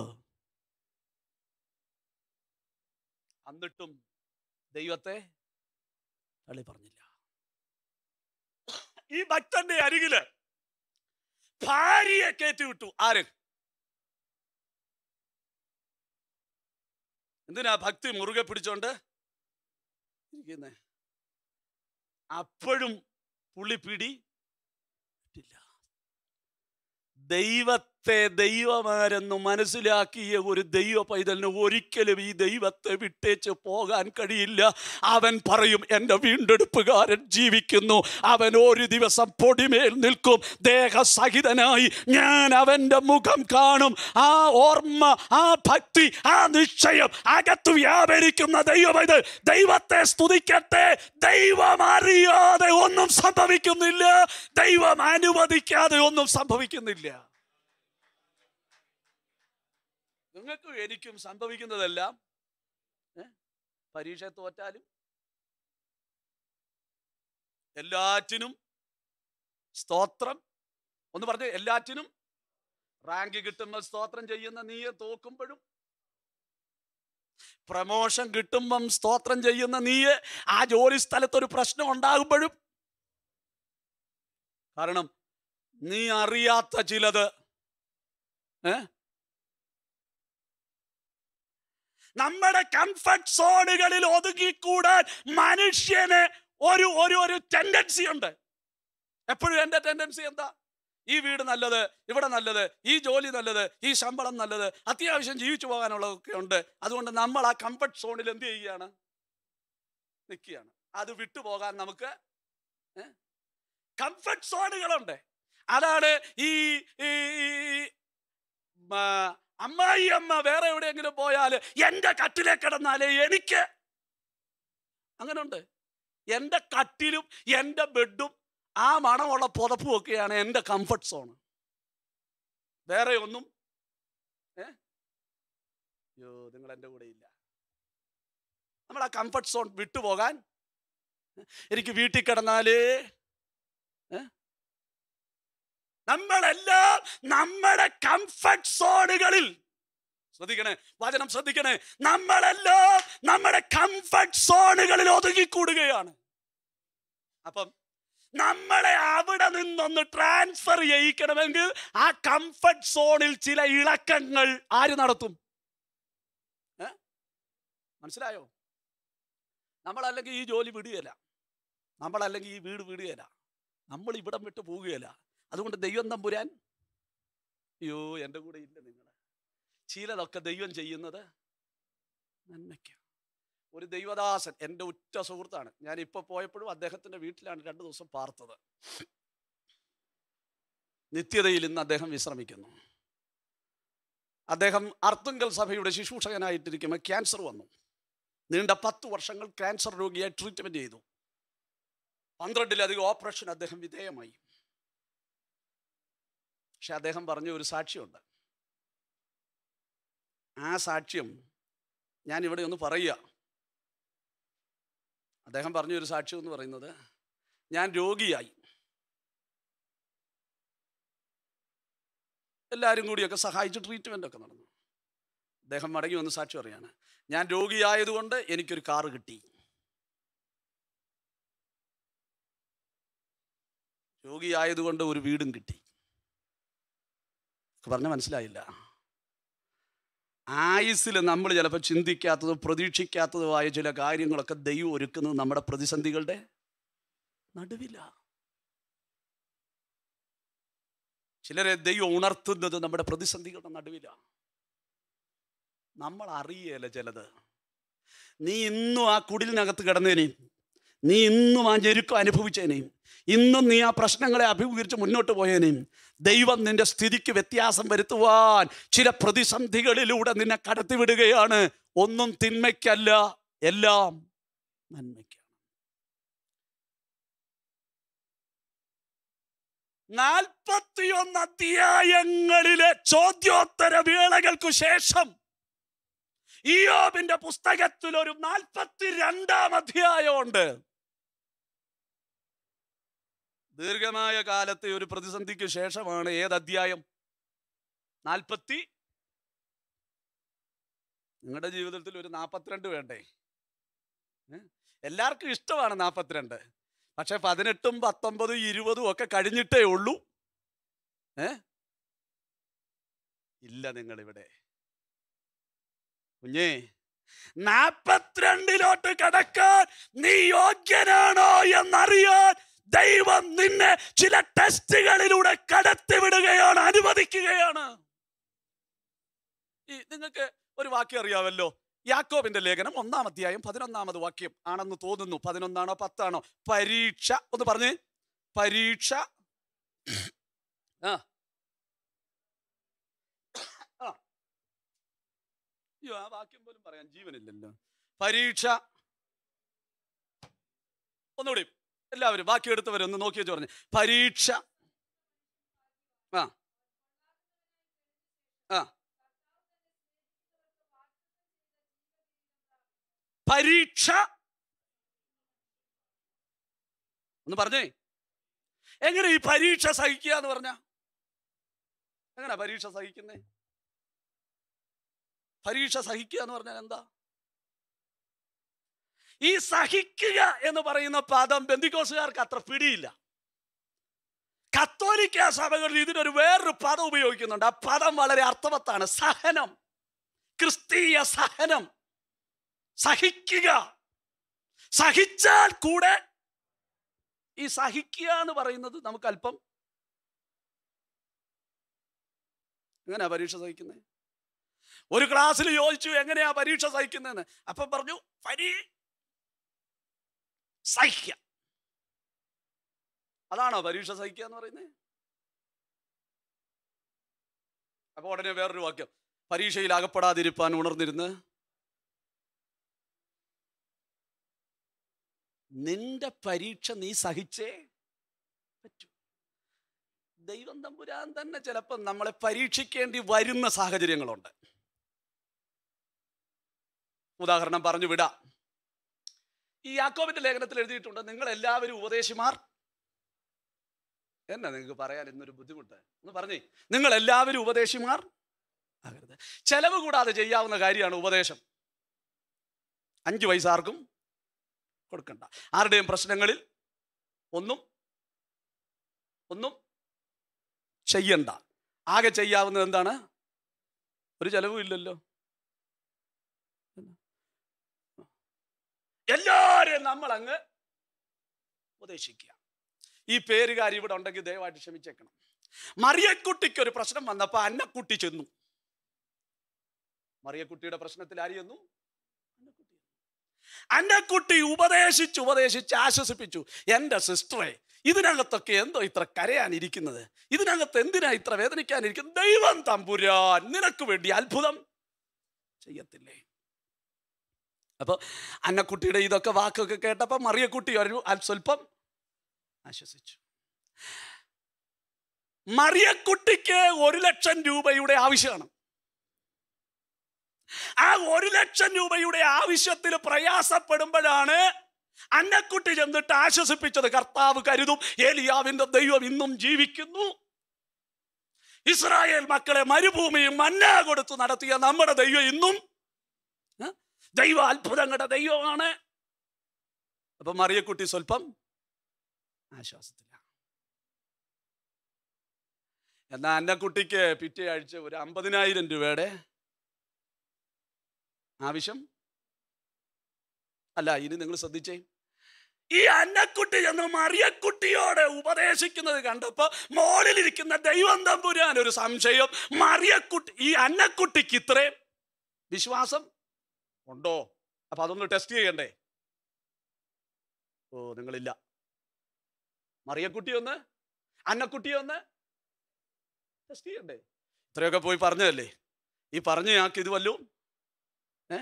എന്നിട്ടും ദൈവത്തെ തള്ളി പറഞ്ഞു ഈ ഭക്തന്റെ അരികില് ഭാര്യയെ കയറ്റി വിട്ടു ആര് എന്തിനാ ഭക്തി മുറുകെ പിടിച്ചോണ്ട് ഇരിക്കുന്നേ അപ്പോഴും പുള്ളി പിടി ദൈവ ദൈവത്തെ ദൈവമാരെന്ന് മനസ്സിലാക്കിയ ഒരു ദൈവ പൈതലിന് ഒരിക്കലും ഈ ദൈവത്തെ വിട്ടേച്ച് പോകാൻ കഴിയില്ല അവൻ പറയും എൻ്റെ വീണ്ടെടുപ്പുകാരൻ ജീവിക്കുന്നു അവൻ ഒരു ദിവസം പൊടിമേൽ നിൽക്കും ദേഹസഹിതനായി ഞാൻ അവൻ്റെ മുഖം കാണും ആ ഓർമ്മ ആ ഭക്തി ആ നിശ്ചയം അകത്ത് വ്യാപരിക്കുന്ന ദൈവം ഇത് ദൈവത്തെ സ്തുതിക്കട്ടെ ദൈവം അറിയാതെ ഒന്നും സംഭവിക്കുന്നില്ല ദൈവം അനുവദിക്കാതെ ഒന്നും സംഭവിക്കുന്നില്ല നിങ്ങൾക്കും എനിക്കും സംഭവിക്കുന്നതെല്ലാം പരീക്ഷ തോറ്റാലും എല്ലാറ്റിനും സ്തോത്രം ഒന്ന് പറഞ്ഞു എല്ലാറ്റിനും റാങ്ക് കിട്ടുമ്പോൾ സ്തോത്രം ചെയ്യുന്ന നീയെ തോക്കുമ്പോഴും പ്രമോഷൻ കിട്ടുമ്പം സ്തോത്രം ചെയ്യുന്ന നീ ആ ജോലി സ്ഥലത്ത് ഒരു പ്രശ്നം ഉണ്ടാകുമ്പോഴും കാരണം നീ അറിയാത്ത ചിലത് നമ്മുടെ കംഫർട്ട് സോണുകളിൽ ഒതുങ്ങിക്കൂടാൻ മനുഷ്യന് ഒരു ഒരു ഒരു ടെൻഡൻസി ഉണ്ട് എപ്പോഴും എൻ്റെ ടെൻഡൻസി എന്താ ഈ വീട് നല്ലത് ഇവിടെ നല്ലത് ഈ ജോലി നല്ലത് ഈ ശമ്പളം നല്ലത് അത്യാവശ്യം ജീവിച്ചു പോകാനുള്ളതൊക്കെ ഉണ്ട് അതുകൊണ്ട് നമ്മൾ ആ കംഫർട്ട് സോണിൽ എന്ത് ചെയ്യുകയാണ് നിൽക്കുകയാണ് അത് വിട്ടുപോകാൻ നമുക്ക് കംഫർട്ട് സോണുകളുണ്ട് അതാണ് ഈ അമ്മായി അമ്മ വേറെ എവിടെയെങ്കിലും പോയാൽ എൻ്റെ കട്ടിലേ കിടന്നാലേ എനിക്ക് അങ്ങനെ ഉണ്ട് എൻ്റെ കട്ടിലും എൻ്റെ ബെഡും ആ മണമുള്ള പുതപ്പും ഒക്കെയാണ് എൻ്റെ കംഫർട്ട് സോൺ വേറെ ഒന്നും ഏ അയ്യോ നിങ്ങൾ എൻ്റെ കൂടെ ഇല്ല നമ്മൾ ആ കംഫർട്ട് സോൺ വിട്ടുപോകാൻ എനിക്ക് വീട്ടിൽ കിടന്നാലേ നമ്മളെല്ലാം നമ്മുടെ കംഫർട്ട് സോണുകളിൽ ശ്രദ്ധിക്കണേ വചനം ശ്രദ്ധിക്കണേ നമ്മളെല്ലാം നമ്മുടെ കംഫർട്ട് സോണുകളിൽ ഒതുങ്ങിക്കൂടുകയാണ് അപ്പം നമ്മളെ അവിടെ നിന്നൊന്ന് ട്രാൻസ്ഫർ ചെയ്യിക്കണമെങ്കിൽ ആ കംഫർട്ട് സോണിൽ ചില ഇളക്കങ്ങൾ ആര് നടത്തും മനസ്സിലായോ നമ്മളല്ലെങ്കിൽ ഈ ജോലി വിടുകയില്ല നമ്മളല്ലെങ്കിൽ ഈ വീട് വിടുകയില്ല നമ്മൾ ഇവിടം വിട്ട് പോവുകയില്ല അതുകൊണ്ട് ദൈവം തമ്പുരാൻ അയ്യോ എൻ്റെ കൂടെ ഇല്ല നിങ്ങൾ ചിലതൊക്കെ ദൈവം ചെയ്യുന്നത് നന്മയ്ക്ക് ഒരു ദൈവദാസൻ എൻ്റെ ഉറ്റ സുഹൃത്താണ് ഞാൻ ഇപ്പൊ പോയപ്പോഴും അദ്ദേഹത്തിന്റെ വീട്ടിലാണ് രണ്ട് ദിവസം പാർത്തത് നിത്യതയിൽ ഇന്ന് അദ്ദേഹം വിശ്രമിക്കുന്നു അദ്ദേഹം അർത്തുങ്കൽ സഭയുടെ ശുശ്രൂഷകനായിട്ടിരിക്കുമ്പോൾ ക്യാൻസർ വന്നു നീണ്ട പത്ത് വർഷങ്ങൾ ക്യാൻസർ രോഗിയായി ട്രീറ്റ്മെന്റ് ചെയ്തു പന്ത്രണ്ടിലധികം ഓപ്പറേഷൻ അദ്ദേഹം വിധേയമായി പക്ഷെ അദ്ദേഹം പറഞ്ഞ ഒരു സാക്ഷ്യമുണ്ട് ആ സാക്ഷ്യം ഞാൻ ഇവിടെ ഒന്ന് പറയുക അദ്ദേഹം പറഞ്ഞൊരു ഒരു സാക്ഷ്യം എന്ന് പറയുന്നത് ഞാൻ രോഗിയായി എല്ലാവരും കൂടിയൊക്കെ സഹായിച്ച് ട്രീറ്റ്മെൻ്റ് ഒക്കെ നടന്നു അദ്ദേഹം മടങ്ങി വന്ന് സാക്ഷി അറിയാണ് ഞാൻ രോഗിയായതുകൊണ്ട് എനിക്കൊരു കാറ് കിട്ടി രോഗിയായതുകൊണ്ട് ഒരു വീടും കിട്ടി പറഞ്ഞ മനസ്സിലായില്ല ആയുസിൽ നമ്മൾ ചിലപ്പോൾ ചിന്തിക്കാത്തതും പ്രതീക്ഷിക്കാത്തതുമായ ചില കാര്യങ്ങളൊക്കെ ദൈവം ഒരുക്കുന്നത് നമ്മുടെ പ്രതിസന്ധികളുടെ നടുവില ചിലരെ ദൈവം ഉണർത്തുന്നത് നമ്മുടെ പ്രതിസന്ധികളുടെ നടുവില നമ്മൾ അറിയേല ചിലത് നീ ഇന്നും ആ കുടിലിനകത്ത് കിടന്നേനെയും നീ ഇന്നും ആ ഞെരുക്കം അനുഭവിച്ചേനെയും ഇന്നും നീ ആ പ്രശ്നങ്ങളെ അഭിമുഖീകരിച്ച് മുന്നോട്ട് പോയേനെയും ദൈവം നിന്റെ സ്ഥിതിക്ക് വ്യത്യാസം വരുത്തുവാൻ ചില പ്രതിസന്ധികളിലൂടെ നിന്നെ കടത്തിവിടുകയാണ് ഒന്നും തിന്മയ്ക്കല്ല എല്ലാം നന്മയ്ക്കാണ് നാൽപ്പത്തിയൊന്ന് അധ്യായങ്ങളിലെ ചോദ്യോത്തര വേളകൾക്കു ശേഷം ഇയോബിന്റെ പുസ്തകത്തിൽ ഒരു നാൽപ്പത്തിരണ്ടാം അധ്യായമുണ്ട് ദീർഘമായ കാലത്തെ ഒരു പ്രതിസന്ധിക്ക് ശേഷമാണ് ഏത് അധ്യായം നാൽപ്പത്തി നിങ്ങളുടെ ജീവിതത്തിൽ ഒരു നാൽപ്പത്തിരണ്ട് വേണ്ടേ എല്ലാവർക്കും ഇഷ്ടമാണ് നാൽപ്പത്തിരണ്ട് പക്ഷെ പതിനെട്ടും പത്തൊമ്പതും ഇരുപതും ഒക്കെ കഴിഞ്ഞിട്ടേ ഉള്ളൂ ഏ ഇല്ല നിങ്ങളിവിടെ കുഞ്ഞേ നാൽപ്പത്തിരണ്ടിലോട്ട് കടക്കാൻ നീ യോഗ്യനാണോ എന്നറിയാൻ ദൈവം നിന്നെ ചില ടെസ്റ്റുകളിലൂടെ കടത്തിവിടുകയാണ് അനുവദിക്കുകയാണ് ഈ നിങ്ങൾക്ക് ഒരു വാക്യം അറിയാമല്ലോ യാക്കോബിന്റെ ലേഖനം ഒന്നാം അധ്യായം പതിനൊന്നാമത് വാക്യം ആണെന്ന് തോന്നുന്നു പതിനൊന്നാണോ പത്താണോ പരീക്ഷ ഒന്ന് പറഞ്ഞ് പരീക്ഷ ആ അയ്യോ ആ വാക്യം പോലും പറയാൻ ജീവനില്ലല്ലോ പരീക്ഷ ഒന്നുകൂടി എല്ലാവരും ബാക്കി എടുത്തവരൊന്ന് നോക്കി വെച്ച് പറഞ്ഞു പരീക്ഷ ആ ആ പരീക്ഷ ഒന്ന് പറഞ്ഞേ എങ്ങനെ ഈ പരീക്ഷ സഹിക്കുക എന്ന് പറഞ്ഞ എങ്ങനെ പരീക്ഷ സഹിക്കുന്നേ പരീക്ഷ സഹിക്കുക എന്ന് പറഞ്ഞാൽ എന്താ ഈ സഹിക്കുക എന്ന് പറയുന്ന പദം ബന്ധിക്കോസുകാർക്ക് അത്ര പിടിയില്ല കത്തോലിക്ക സഭകളിൽ ഇതിനൊരു വേറൊരു പദം ഉപയോഗിക്കുന്നുണ്ട് ആ പദം വളരെ അർത്ഥവത്താണ് സഹനം ക്രിസ്തീയ സഹനം സഹിക്കുക സഹിച്ചാൽ കൂടെ ഈ സഹിക്കുക എന്ന് പറയുന്നത് നമുക്ക് അല്പം എങ്ങനെയാ പരീക്ഷ സഹിക്കുന്നത് ഒരു ക്ലാസ്സിൽ യോജിച്ചു എങ്ങനെയാ പരീക്ഷ സഹിക്കുന്നതെന്ന് അപ്പം പറഞ്ഞു പരീ സഹിക്ക അതാണോ പരീക്ഷ സഹിക്കുക എന്ന് പറയുന്നത് അപ്പൊ ഉടനെ വേറൊരു വാക്യം പരീക്ഷയിൽ അകപ്പെടാതിരിപ്പാൻ ഉണർന്നിരുന്ന് നിന്റെ പരീക്ഷ നീ സഹിച്ചേ പറ്റൂ ദൈവം തമ്പുരാൻ തന്നെ ചിലപ്പം നമ്മളെ പരീക്ഷിക്കേണ്ടി വരുന്ന സാഹചര്യങ്ങളുണ്ട് ഉദാഹരണം പറഞ്ഞു വിടാം ഈ യാക്കോബിന്റെ ലേഖനത്തിൽ എഴുതിയിട്ടുണ്ട് നിങ്ങൾ എല്ലാവരും ഉപദേശിമാർ എന്നാ നിങ്ങൾക്ക് പറയാൻ ഇന്നൊരു ബുദ്ധിമുട്ട് ഒന്ന് പറഞ്ഞേ നിങ്ങൾ എല്ലാവരും ഉപദേശിമാർ ആകരുത് ചെലവ് കൂടാതെ ചെയ്യാവുന്ന കാര്യമാണ് ഉപദേശം അഞ്ച് വയസ്സ് ആർക്കും കൊടുക്കണ്ട ആരുടെയും പ്രശ്നങ്ങളിൽ ഒന്നും ഒന്നും ചെയ്യണ്ട ആകെ ചെയ്യാവുന്നത് എന്താണ് ഒരു ചെലവും ഇല്ലല്ലോ എല്ലാവരെയും നമ്മൾ അങ്ങ് ഉപദേശിക്കുക ഈ പേരുകാർ ഇവിടെ ഉണ്ടെങ്കിൽ ദയവായിട്ട് ക്ഷമിച്ചേക്കണം മറിയക്കുട്ടിക്ക് ഒരു പ്രശ്നം വന്നപ്പോൾ അന്നക്കുട്ടി ചെന്നു മറിയക്കുട്ടിയുടെ പ്രശ്നത്തിൽ ആര് ചെന്നു അന്നക്കുട്ടി ഉപദേശിച്ചു ഉപദേശിച്ച് ആശ്വസിപ്പിച്ചു എൻ്റെ സിസ്റ്ററെ ഇതിനകത്തൊക്കെ എന്തോ ഇത്ര കരയാനിരിക്കുന്നത് ഇതിനകത്ത് എന്തിനാ ഇത്ര വേദനിക്കാനിരിക്കുന്നത് ദൈവം തമ്പുരാൻ നിനക്ക് വേണ്ടി അത്ഭുതം ചെയ്യത്തില്ലേ അപ്പോൾ അന്നക്കുട്ടിയുടെ ഇതൊക്കെ വാക്കൊക്കെ കേട്ടപ്പോൾ മറിയക്കുട്ടി ഒരു സ്വല്പം ആശ്വസിച്ചു മറിയക്കുട്ടിക്ക് ഒരു ലക്ഷം രൂപയുടെ ആവശ്യമാണ് ആ ഒരു ലക്ഷം രൂപയുടെ ആവശ്യത്തിൽ പ്രയാസപ്പെടുമ്പോഴാണ് അന്നക്കുട്ടി ചെന്നിട്ട് ആശ്വസിപ്പിച്ചത് കർത്താവ് കരുതും ഏലിയാവിൻ്റെ ദൈവം ഇന്നും ജീവിക്കുന്നു ഇസ്രായേൽ മക്കളെ മരുഭൂമിയും മന്നാ കൊടുത്തു നടത്തിയ നമ്മുടെ ദൈവം ഇന്നും ദൈവ അത്ഭുതങ്ങളുടെ ദൈവമാണ് അപ്പൊ മറിയക്കുട്ടി സ്വല്പം ആശ്വാസത്തില്ല എന്റെ കുട്ടിക്ക് പിറ്റേ ആഴ്ച ഒരു അമ്പതിനായിരം രൂപയുടെ ആവശ്യം അല്ല ഇനി നിങ്ങൾ ശ്രദ്ധിച്ചേ ഈ അന്നക്കുട്ടി എന്ന് മറിയക്കുട്ടിയോട് ഉപദേശിക്കുന്നത് കണ്ടപ്പോൾ മോളിലിരിക്കുന്ന ദൈവം തമ്പുരാൻ ഒരു സംശയം മറിയക്കുട്ടി ഈ അന്നക്കുട്ടിക്ക് ഇത്രയും വിശ്വാസം ഉണ്ടോ അപ്പം അതൊന്ന് ടെസ്റ്റ് ചെയ്യണ്ടേ ഓ നിങ്ങളില്ല മറിയക്കുട്ടിയൊന്ന് ഒന്ന് ടെസ്റ്റ് ചെയ്യണ്ടേ ഇത്രയൊക്കെ പോയി പറഞ്ഞതല്ലേ ഈ ഞങ്ങൾക്ക് ഇത് വല്ലു ഏ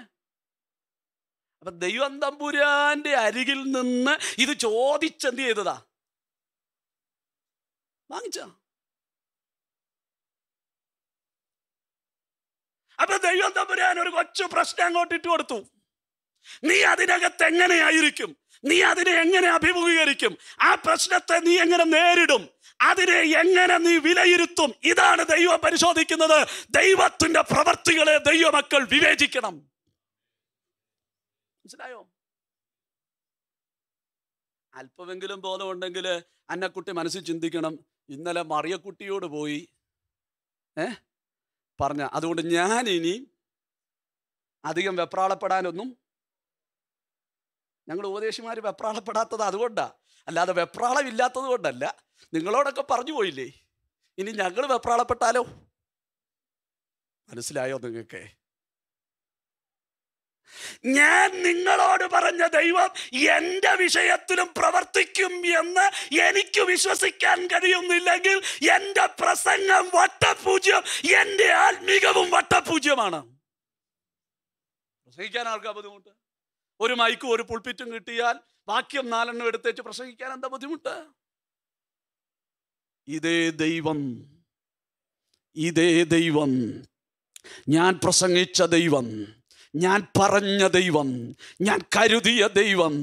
അപ്പൊ ദൈവം തമ്പുരാന്റെ അരികിൽ നിന്ന് ഇത് ചോദിച്ചെന്ത് ചെയ്തതാ വാങ്ങിച്ചാ അപ്പൊ ദൈവം തമ്പുരാൻ ഒരു കൊച്ചു പ്രശ്നം അങ്ങോട്ട് ഇട്ട് കൊടുത്തു നീ അതിനകത്ത് എങ്ങനെയായിരിക്കും നീ അതിനെ എങ്ങനെ അഭിമുഖീകരിക്കും ആ പ്രശ്നത്തെ നീ എങ്ങനെ നേരിടും അതിനെ എങ്ങനെ നീ വിലയിരുത്തും ഇതാണ് ദൈവം പരിശോധിക്കുന്നത് ദൈവത്തിന്റെ പ്രവർത്തികളെ ദൈവമക്കൾ വിവേചിക്കണം മനസ്സിലായോ അല്പമെങ്കിലും ബോധമുണ്ടെങ്കിൽ അന്നക്കുട്ടി മനസ്സിൽ ചിന്തിക്കണം ഇന്നലെ മറിയക്കുട്ടിയോട് പോയി ഏഹ് പറഞ്ഞ അതുകൊണ്ട് ഞാൻ ഇനി അധികം വെപ്രാളപ്പെടാനൊന്നും ഞങ്ങൾ ഉപദേശിമാർ വെപ്രാളപ്പെടാത്തത് അതുകൊണ്ടാണ് അല്ലാതെ ഇല്ലാത്തത് കൊണ്ടല്ല നിങ്ങളോടൊക്കെ പറഞ്ഞു പോയില്ലേ ഇനി ഞങ്ങൾ വെപ്രാളപ്പെട്ടാലോ മനസ്സിലായോ നിങ്ങൾക്ക് ഞാൻ നിങ്ങളോട് പറഞ്ഞ ദൈവം എൻ്റെ വിഷയത്തിലും പ്രവർത്തിക്കും എന്ന് എനിക്ക് വിശ്വസിക്കാൻ കഴിയുന്നില്ലെങ്കിൽ എൻ്റെ പ്രസംഗം വട്ടപൂജ്യം എൻ്റെ ആത്മീകവും വട്ടപൂജ്യമാണ് പ്രസംഗിക്കാൻ ആൾക്കാ ബുദ്ധിമുട്ട് ഒരു മൈക്കും ഒരു പുൾപ്പിറ്റും കിട്ടിയാൽ വാക്യം നാലെണ്ണം എടുത്തേച്ച് പ്രസംഗിക്കാൻ എന്താ ബുദ്ധിമുട്ട് ഇതേ ദൈവം ഇതേ ദൈവം ഞാൻ പ്രസംഗിച്ച ദൈവം ഞാൻ പറഞ്ഞ ദൈവം ഞാൻ കരുതിയ ദൈവം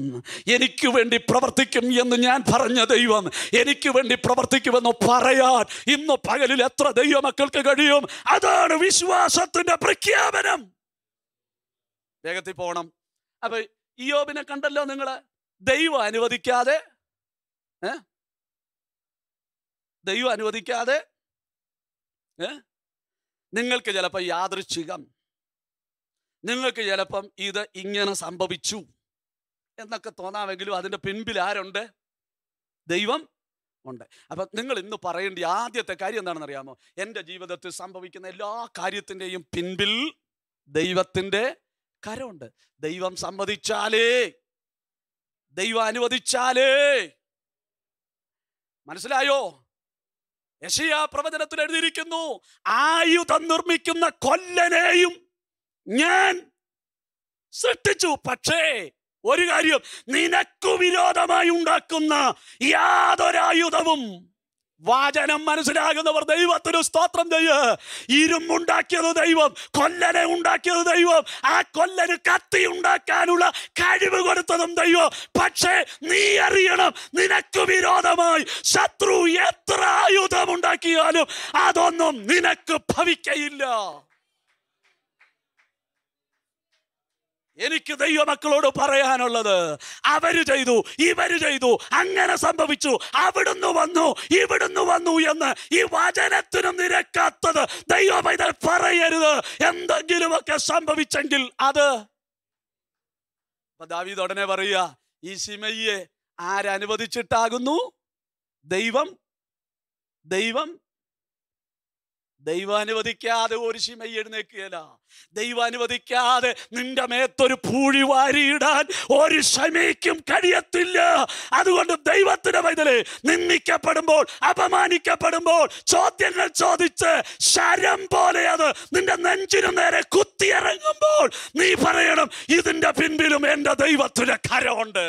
എനിക്ക് വേണ്ടി പ്രവർത്തിക്കും എന്ന് ഞാൻ പറഞ്ഞ ദൈവം എനിക്ക് വേണ്ടി പ്രവർത്തിക്കുമെന്ന് പറയാൻ ഇന്ന് പകലിൽ എത്ര ദൈവമക്കൾക്ക് കഴിയും അതാണ് വിശ്വാസത്തിന്റെ പ്രഖ്യാപനം വേഗത്തിൽ പോകണം അപ്പൊ ഇയോബിനെ കണ്ടല്ലോ നിങ്ങൾ ദൈവം അനുവദിക്കാതെ ദൈവം അനുവദിക്കാതെ നിങ്ങൾക്ക് ചിലപ്പോൾ യാദൃച്ഛികം നിങ്ങൾക്ക് ചിലപ്പം ഇത് ഇങ്ങനെ സംഭവിച്ചു എന്നൊക്കെ തോന്നാമെങ്കിലും അതിൻ്റെ പിൻപിൽ ആരുണ്ട് ദൈവം ഉണ്ട് അപ്പൊ നിങ്ങൾ ഇന്ന് പറയേണ്ട ആദ്യത്തെ കാര്യം എന്താണെന്ന് അറിയാമോ എൻ്റെ ജീവിതത്തിൽ സംഭവിക്കുന്ന എല്ലാ കാര്യത്തിൻ്റെയും പിൻപിൽ ദൈവത്തിൻ്റെ കരമുണ്ട് ദൈവം സമ്മതിച്ചാലേ ദൈവം അനുവദിച്ചാലേ മനസ്സിലായോ യശയാ പ്രവചനത്തിൽ എഴുതിയിരിക്കുന്നു ആയുധം നിർമ്മിക്കുന്ന കൊല്ലനെയും ഞാൻ സൃഷ്ടിച്ചു പക്ഷേ ഒരു കാര്യം നിനക്കു വിരോധമായി ഉണ്ടാക്കുന്ന യാതൊരായുധവും വാചനം മനസ്സിലാകുന്നവർ ദൈവത്തിന് സ്തോത്രം ചെയ്യ ഇരുമ്പുണ്ടാക്കിയത് ദൈവം കൊല്ലനെ ഉണ്ടാക്കിയത് ദൈവം ആ കൊല്ലന് കത്തി ഉണ്ടാക്കാനുള്ള കഴിവ് കൊടുത്തതും ദൈവം പക്ഷേ നീ അറിയണം നിനക്ക് വിരോധമായി ശത്രു എത്ര ആയുധം ഉണ്ടാക്കിയാലും അതൊന്നും നിനക്ക് ഭവിക്കയില്ല എനിക്ക് ദൈവമക്കളോട് പറയാനുള്ളത് അവര് ചെയ്തു ഇവര് ചെയ്തു അങ്ങനെ സംഭവിച്ചു അവിടുന്ന് വന്നു ഇവിടുന്ന് വന്നു എന്ന് ഈ വചനത്തിനും നിരക്കാത്തത് ദൈവം പറയരുത് എന്തെങ്കിലുമൊക്കെ സംഭവിച്ചെങ്കിൽ അത് ദാവീദ് ഉടനെ പറയുക ഈ സിമയ്യെ ആരനുവദിച്ചിട്ടാകുന്നു ദൈവം ദൈവം ദൈവം അനുവദിക്കാതെ ഒരു ശിമയി എഴുന്നേക്കുകയല്ല ദൈവം അനുവദിക്കാതെ നിന്റെ മേത്തൊരു പൂഴി വാരിയിടാൻ ഒരു ശമയ്ക്കും കഴിയത്തില്ല അതുകൊണ്ട് ദൈവത്തിന്റെ വൈതല് നിന്ദിക്കപ്പെടുമ്പോൾ അപമാനിക്കപ്പെടുമ്പോൾ ചോദ്യങ്ങൾ ചോദിച്ച് ശരം പോലെ അത് നിന്റെ നെഞ്ചിനു നേരെ കുത്തിയിറങ്ങുമ്പോൾ നീ പറയണം ഇതിന്റെ പിൻപിലും എൻ്റെ ദൈവത്തിന്റെ കരമുണ്ട്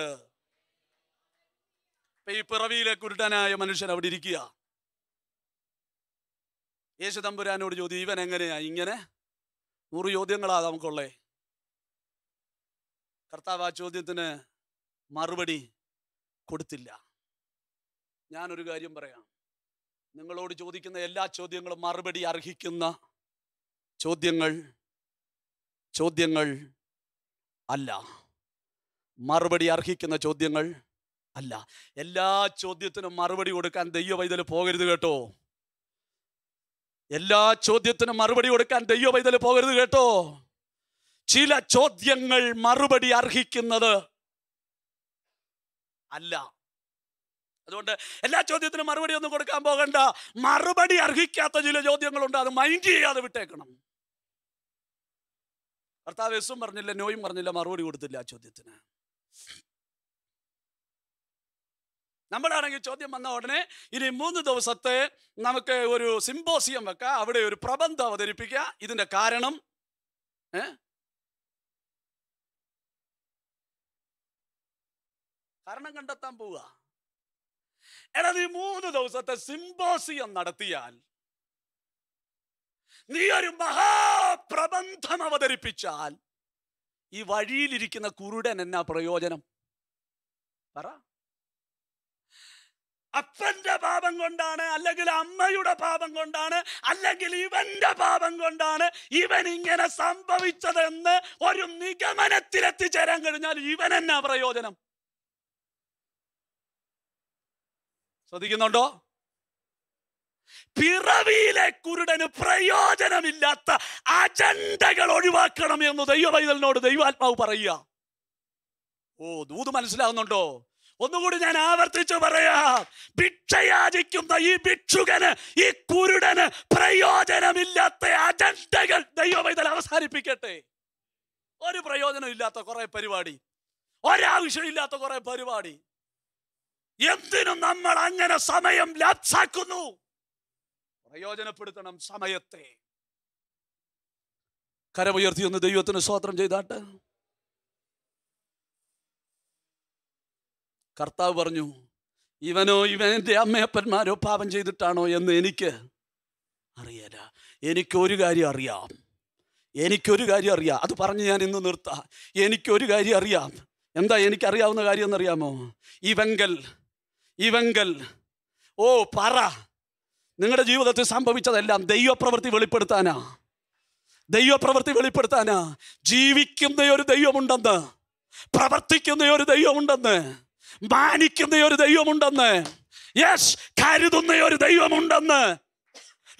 ഈ പിറവിയിലെ കുരുടനായ മനുഷ്യൻ അവിടെ ഇരിക്കുക യേശു തമ്പുരാനോട് ചോദ്യം ഇവൻ എങ്ങനെയാ ഇങ്ങനെ നൂറ് ചോദ്യങ്ങളാ നമുക്കുള്ളേ കർത്താവ് ആ ചോദ്യത്തിന് മറുപടി കൊടുത്തില്ല ഞാനൊരു കാര്യം പറയാം നിങ്ങളോട് ചോദിക്കുന്ന എല്ലാ ചോദ്യങ്ങളും മറുപടി അർഹിക്കുന്ന ചോദ്യങ്ങൾ ചോദ്യങ്ങൾ അല്ല മറുപടി അർഹിക്കുന്ന ചോദ്യങ്ങൾ അല്ല എല്ലാ ചോദ്യത്തിനും മറുപടി കൊടുക്കാൻ ദൈവവൈതൽ പോകരുത് കേട്ടോ എല്ലാ ചോദ്യത്തിനും മറുപടി കൊടുക്കാൻ ദൈവ പൈതൽ പോകരുത് കേട്ടോ ചില ചോദ്യങ്ങൾ മറുപടി അർഹിക്കുന്നത് അല്ല അതുകൊണ്ട് എല്ലാ ചോദ്യത്തിനും മറുപടി ഒന്നും കൊടുക്കാൻ പോകണ്ട മറുപടി അർഹിക്കാത്ത ചില ചോദ്യങ്ങളുണ്ട് അത് മൈൻഡ് ചെയ്യാതെ വിട്ടേക്കണം കർത്താവ് യേസും പറഞ്ഞില്ല നോയും പറഞ്ഞില്ല മറുപടി കൊടുത്തില്ല ആ ചോദ്യത്തിന് നമ്മളാണെങ്കിൽ ചോദ്യം വന്ന ഉടനെ ഇനി മൂന്ന് ദിവസത്തെ നമുക്ക് ഒരു സിംബോസിയം വെക്കാം അവിടെ ഒരു പ്രബന്ധം അവതരിപ്പിക്കുക ഇതിൻ്റെ കാരണം ഏ കാരണം കണ്ടെത്താൻ പോവുക എടാ നീ മൂന്ന് ദിവസത്തെ സിംബോസിയം നടത്തിയാൽ നീ ഒരു മഹാപ്രബന്ധം അവതരിപ്പിച്ചാൽ ഈ വഴിയിലിരിക്കുന്ന കുരുടൻ എന്നാ പ്രയോജനം പറ അപ്പന്റെ പാപം കൊണ്ടാണ് അല്ലെങ്കിൽ അമ്മയുടെ പാപം കൊണ്ടാണ് അല്ലെങ്കിൽ ഇവന്റെ പാപം കൊണ്ടാണ് ഇവൻ ഇങ്ങനെ സംഭവിച്ചതെന്ന് ഒരു നിഗമനത്തിലെത്തിച്ചേരാൻ കഴിഞ്ഞാൽ ഇവൻ എന്നാ പ്രയോജനം ശ്രദ്ധിക്കുന്നുണ്ടോ പിറവിയിലെ കുരുടന് പ്രയോജനമില്ലാത്ത അജണ്ടകൾ ഒഴിവാക്കണം എന്ന് ദൈവവൈതലിനോട് ദൈവാത്മാവ് പറയുക ഓ ദൂത് മനസ്സിലാകുന്നുണ്ടോ ഒന്നുകൂടി ഞാൻ ആവർത്തിച്ചു പറയാം ഭിക്ഷയാചിക്കുന്ന ഈ ഭിക്ഷുകന് ഈ കുരുടന് പ്രയോജനമില്ലാത്ത അജണ്ടകൾ ദൈവവൈതൽ അവസാനിപ്പിക്കട്ടെ ഒരു പ്രയോജനമില്ലാത്ത കുറെ പരിപാടി ഒരാവശ്യമില്ലാത്ത കുറെ പരിപാടി എന്തിനും നമ്മൾ അങ്ങനെ സമയം ലാപ്സാക്കുന്നു പ്രയോജനപ്പെടുത്തണം സമയത്തെ കരമുയർത്തി ഒന്ന് ദൈവത്തിന് സ്വാതന്ത്ര്യം ചെയ്താട്ടെ കർത്താവ് പറഞ്ഞു ഇവനോ ഇവൻ്റെ അമ്മയപ്പന്മാരോ പാപം ചെയ്തിട്ടാണോ എന്ന് എനിക്ക് അറിയില്ല എനിക്കൊരു കാര്യം അറിയാം എനിക്കൊരു കാര്യം അറിയാം അത് പറഞ്ഞ് ഞാൻ ഇന്ന് നിർത്താം എനിക്കൊരു കാര്യം അറിയാം എന്താ എനിക്കറിയാവുന്ന കാര്യം എന്നറിയാമോ ഇവങ്കൽ ഇവങ്കൽ ഓ പറ നിങ്ങളുടെ ജീവിതത്തിൽ സംഭവിച്ചതെല്ലാം ദൈവപ്രവൃത്തി വെളിപ്പെടുത്താനാ ദൈവപ്രവൃത്തി വെളിപ്പെടുത്താനാ ജീവിക്കുന്ന ഒരു ദൈവമുണ്ടെന്ന് പ്രവർത്തിക്കുന്ന ഒരു ദൈവമുണ്ടെന്ന് മാനിക്കുന്ന ഒരു ദൈവമുണ്ടെന്ന് യെസ് കരുതുന്ന ഒരു ദൈവമുണ്ടെന്ന്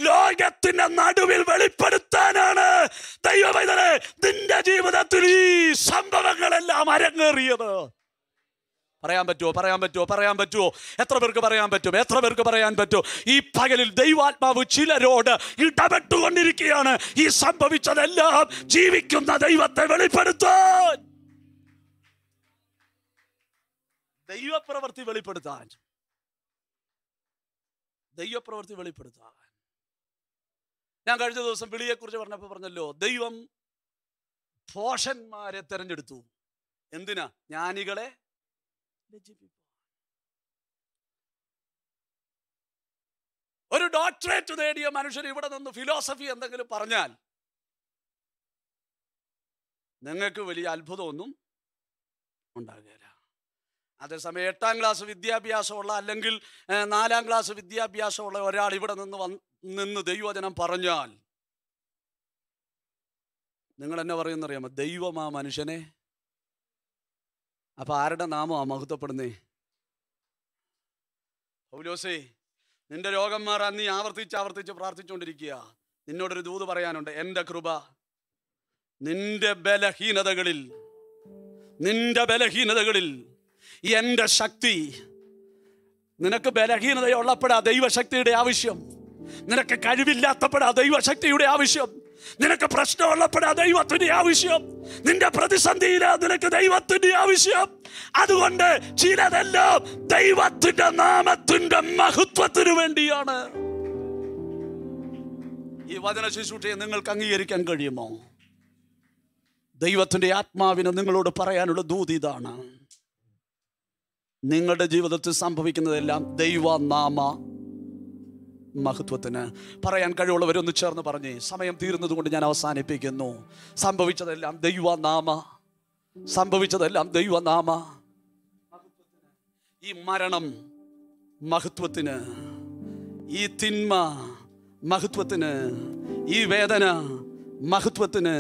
ലോകത്തിന്റെ നടുവിൽ വെളിപ്പെടുത്താനാണ് ദൈവവൈതലെ നിന്റെ ജീവിതത്തിൽ ഈ സംഭവങ്ങളെല്ലാം അരങ്ങേറിയത് പറയാൻ പറ്റുമോ പറയാൻ പറ്റുമോ പറയാൻ പറ്റുമോ എത്ര പേർക്ക് പറയാൻ പറ്റും എത്ര പേർക്ക് പറയാൻ പറ്റും ഈ പകലിൽ ദൈവാത്മാവ് ചിലരോട് ഇടപെട്ടുകൊണ്ടിരിക്കുകയാണ് ഈ സംഭവിച്ചതെല്ലാം ജീവിക്കുന്ന ദൈവത്തെ വെളിപ്പെടുത്താൻ ദൈവപ്രവൃത്തി വെളിപ്പെടുത്താൻ ദൈവപ്രവൃത്തി വെളിപ്പെടുത്താൻ ഞാൻ കഴിഞ്ഞ ദിവസം വിളിയെ കുറിച്ച് പറഞ്ഞപ്പോൾ പറഞ്ഞല്ലോ ദൈവം പോഷന്മാരെ തെരഞ്ഞെടുത്തു എന്തിനാ ജ്ഞാനികളെ ഒരു ഡോക്ടറേറ്റ് നേടിയ മനുഷ്യൻ ഇവിടെ നിന്ന് ഫിലോസഫി എന്തെങ്കിലും പറഞ്ഞാൽ നിങ്ങൾക്ക് വലിയ അത്ഭുതമൊന്നും ഉണ്ടാകില്ല അതേസമയം എട്ടാം ക്ലാസ് വിദ്യാഭ്യാസമുള്ള അല്ലെങ്കിൽ നാലാം ക്ലാസ് വിദ്യാഭ്യാസമുള്ള ഒരാൾ ഇവിടെ നിന്ന് വന്ന് നിന്ന് ദൈവവചനം പറഞ്ഞാൽ നിങ്ങൾ എന്നെ പറയുന്നറിയാമോ ദൈവം ആ മനുഷ്യനെ അപ്പൊ ആരുടെ നാമമാണ് മഹത്വപ്പെടുന്നേ പൗലോസേ നിന്റെ രോഗം മാറാൻ നീ ആവർത്തിച്ച് ആവർത്തിച്ച് പ്രാർത്ഥിച്ചുകൊണ്ടിരിക്കുക നിന്നോടൊരു ദൂത് പറയാനുണ്ട് എൻ്റെ കൃപ നിന്റെ ബലഹീനതകളിൽ നിന്റെ ബലഹീനതകളിൽ എൻ്റെ ശക്തി നിനക്ക് ബലഹീനതയുള്ളപ്പെടാ ദൈവശക്തിയുടെ ആവശ്യം നിനക്ക് കഴിവില്ലാത്തപ്പെടാ ദൈവശക്തിയുടെ ആവശ്യം നിനക്ക് പ്രശ്നമുള്ളപ്പെടാ ദൈവത്തിൻ്റെ ആവശ്യം നിന്റെ പ്രതിസന്ധിയിലാ നിനക്ക് ദൈവത്തിൻ്റെ ആവശ്യം അതുകൊണ്ട് ചിലതെല്ലാം ദൈവത്തിൻ്റെ നാമത്തിൻ്റെ മഹത്വത്തിന് വേണ്ടിയാണ് ഈ വചന ശുശ്രൂഷയെ നിങ്ങൾക്ക് അംഗീകരിക്കാൻ കഴിയുമോ ദൈവത്തിൻ്റെ ആത്മാവിനെ നിങ്ങളോട് പറയാനുള്ള ദൂതി ഇതാണ് നിങ്ങളുടെ ജീവിതത്തിൽ സംഭവിക്കുന്നതെല്ലാം ദൈവനാമ മഹത്വത്തിന് പറയാൻ കഴിവുള്ളവരൊന്ന് ചേർന്ന് പറഞ്ഞേ സമയം തീർന്നതുകൊണ്ട് ഞാൻ അവസാനിപ്പിക്കുന്നു സംഭവിച്ചതെല്ലാം ദൈവനാമ സംഭവിച്ചതെല്ലാം ദൈവനാമ ഈ മരണം മഹത്വത്തിന് ഈ തിന്മ മഹത്വത്തിന് ഈ വേദന മഹത്വത്തിന്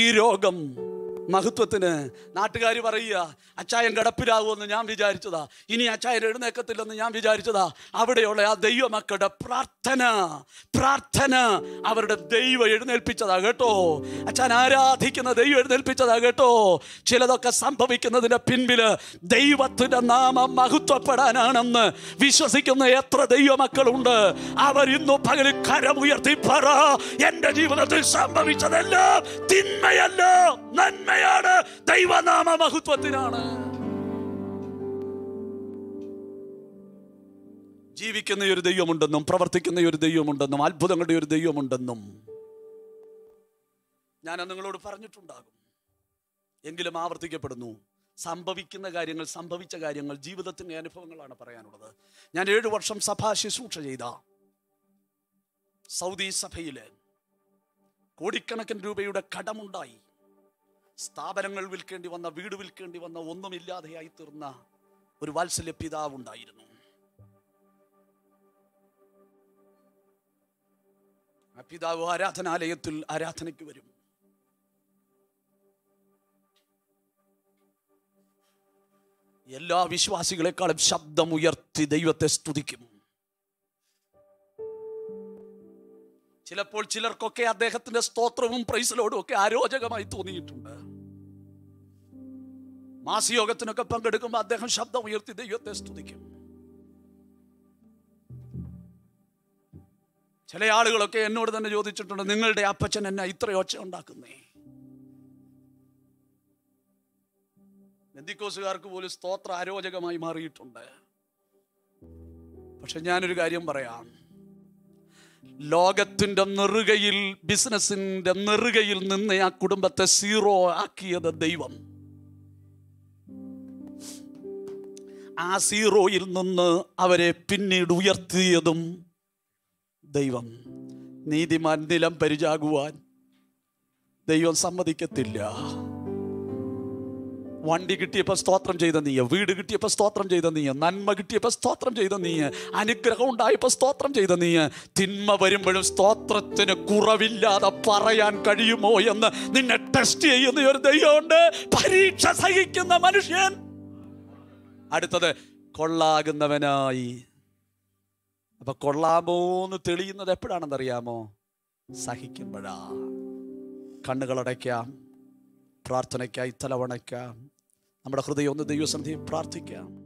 ഈ രോഗം മഹത്വത്തിന് നാട്ടുകാർ പറയുക അച്ചായൻ കിടപ്പിലാകുമെന്ന് ഞാൻ വിചാരിച്ചതാ ഇനി അച്ചായൻ എഴുന്നേക്കത്തില്ലെന്ന് ഞാൻ വിചാരിച്ചതാ അവിടെയുള്ള ആ ദൈവമക്കളുടെ പ്രാർത്ഥന പ്രാർത്ഥന അവരുടെ ദൈവം എഴുന്നേൽപ്പിച്ചതാ കേട്ടോ അച്ഛൻ ആരാധിക്കുന്ന ദൈവം എഴുന്നേൽപ്പിച്ചതാ കേട്ടോ ചിലതൊക്കെ സംഭവിക്കുന്നതിൻ്റെ പിൻപില് ദൈവത്തിൻ്റെ നാമം മഹത്വപ്പെടാനാണെന്ന് വിശ്വസിക്കുന്ന എത്ര ദൈവമക്കളുണ്ട് അവരിന്നു പകലിൽ കരമുയർത്തി പറ എൻ്റെ ജീവിതത്തിൽ സംഭവിച്ചതെല്ലാം തിന്മയല്ലോ നന്മ മഹിമയാണ് ദൈവനാമ മഹത്വത്തിനാണ് ജീവിക്കുന്ന ഒരു ദൈവമുണ്ടെന്നും പ്രവർത്തിക്കുന്ന ഒരു ദൈവമുണ്ടെന്നും അത്ഭുതങ്ങളുടെ ഒരു ദൈവമുണ്ടെന്നും ഞാൻ നിങ്ങളോട് പറഞ്ഞിട്ടുണ്ടാകും എങ്കിലും ആവർത്തിക്കപ്പെടുന്നു സംഭവിക്കുന്ന കാര്യങ്ങൾ സംഭവിച്ച കാര്യങ്ങൾ ജീവിതത്തിൻ്റെ അനുഭവങ്ങളാണ് പറയാനുള്ളത് ഞാൻ ഏഴു വർഷം സഭാ ശുശ്രൂഷ ചെയ്ത സൗദി സഭയിൽ കോടിക്കണക്കിന് രൂപയുടെ കടമുണ്ടായി സ്ഥാപനങ്ങൾ വിൽക്കേണ്ടി വന്ന വീട് വിൽക്കേണ്ടി വന്ന ഒന്നുമില്ലാതെയായി തീർന്ന ഒരു വാത്സല്യ പിതാവുണ്ടായിരുന്നു ആ പിതാവ് ആരാധനാലയത്തിൽ ആരാധനയ്ക്ക് വരും എല്ലാ വിശ്വാസികളെക്കാളും ശബ്ദമുയർത്തി ദൈവത്തെ സ്തുതിക്കും ചിലപ്പോൾ ചിലർക്കൊക്കെ അദ്ദേഹത്തിന്റെ സ്തോത്രവും പ്രൈസലോടും ഒക്കെ ആരോചകമായി തോന്നിയിട്ടുണ്ട് മാസിയോഗത്തിനൊക്കെ പങ്കെടുക്കുമ്പോൾ അദ്ദേഹം ശബ്ദം ഉയർത്തി ദൈവത്തെ സ്തുതിക്കും ചില ആളുകളൊക്കെ എന്നോട് തന്നെ ചോദിച്ചിട്ടുണ്ട് നിങ്ങളുടെ അപ്പച്ചൻ എന്നെ ഇത്ര ഒച്ച ഉണ്ടാക്കുന്നേ ബന്ദിക്കോസുകാർക്ക് പോലും സ്തോത്ര ആരോചകമായി മാറിയിട്ടുണ്ട് പക്ഷെ ഞാനൊരു കാര്യം പറയാം ലോകത്തിൻ്റെ നെറുകയിൽ ബിസിനസിൻ്റെ നെറുകയിൽ നിന്ന് ആ കുടുംബത്തെ സീറോ ആക്കിയത് ദൈവം ആ സീറോയിൽ നിന്ന് അവരെ പിന്നീട് ഉയർത്തിയതും ദൈവം നീതിമാൻ നിലം പരിചാകുവാൻ ദൈവം സമ്മതിക്കത്തില്ല വണ്ടി കിട്ടിയപ്പോൾ സ്തോത്രം ചെയ്ത നീയ വീട് കിട്ടിയപ്പോൾ സ്തോത്രം ചെയ്ത നീയ നന്മ കിട്ടിയപ്പോൾ സ്തോത്രം ചെയ്ത നീയ അനുഗ്രഹം ഉണ്ടായപ്പോൾ സ്തോത്രം ചെയ്ത നീയ തിന്മ വരുമ്പോഴും സ്തോത്രത്തിന് കുറവില്ലാതെ പറയാൻ കഴിയുമോ എന്ന് നിന്നെ ടെസ്റ്റ് ചെയ്യുന്ന ഒരു ദൈവമുണ്ട് പരീക്ഷ സഹിക്കുന്ന മനുഷ്യൻ അടുത്തത് കൊള്ളാകുന്നവനായി അപ്പൊ കൊള്ളാമോന്ന് തെളിയുന്നത് എപ്പോഴാണെന്നറിയാമോ സഹിക്കുമ്പോഴാ കണ്ണുകളടയ്ക്കാം പ്രാർത്ഥനയ്ക്കായി തലവണയ്ക്കാം നമ്മുടെ ഹൃദയം ഒന്ന് ദൈവസന്ധിയും പ്രാർത്ഥിക്കാം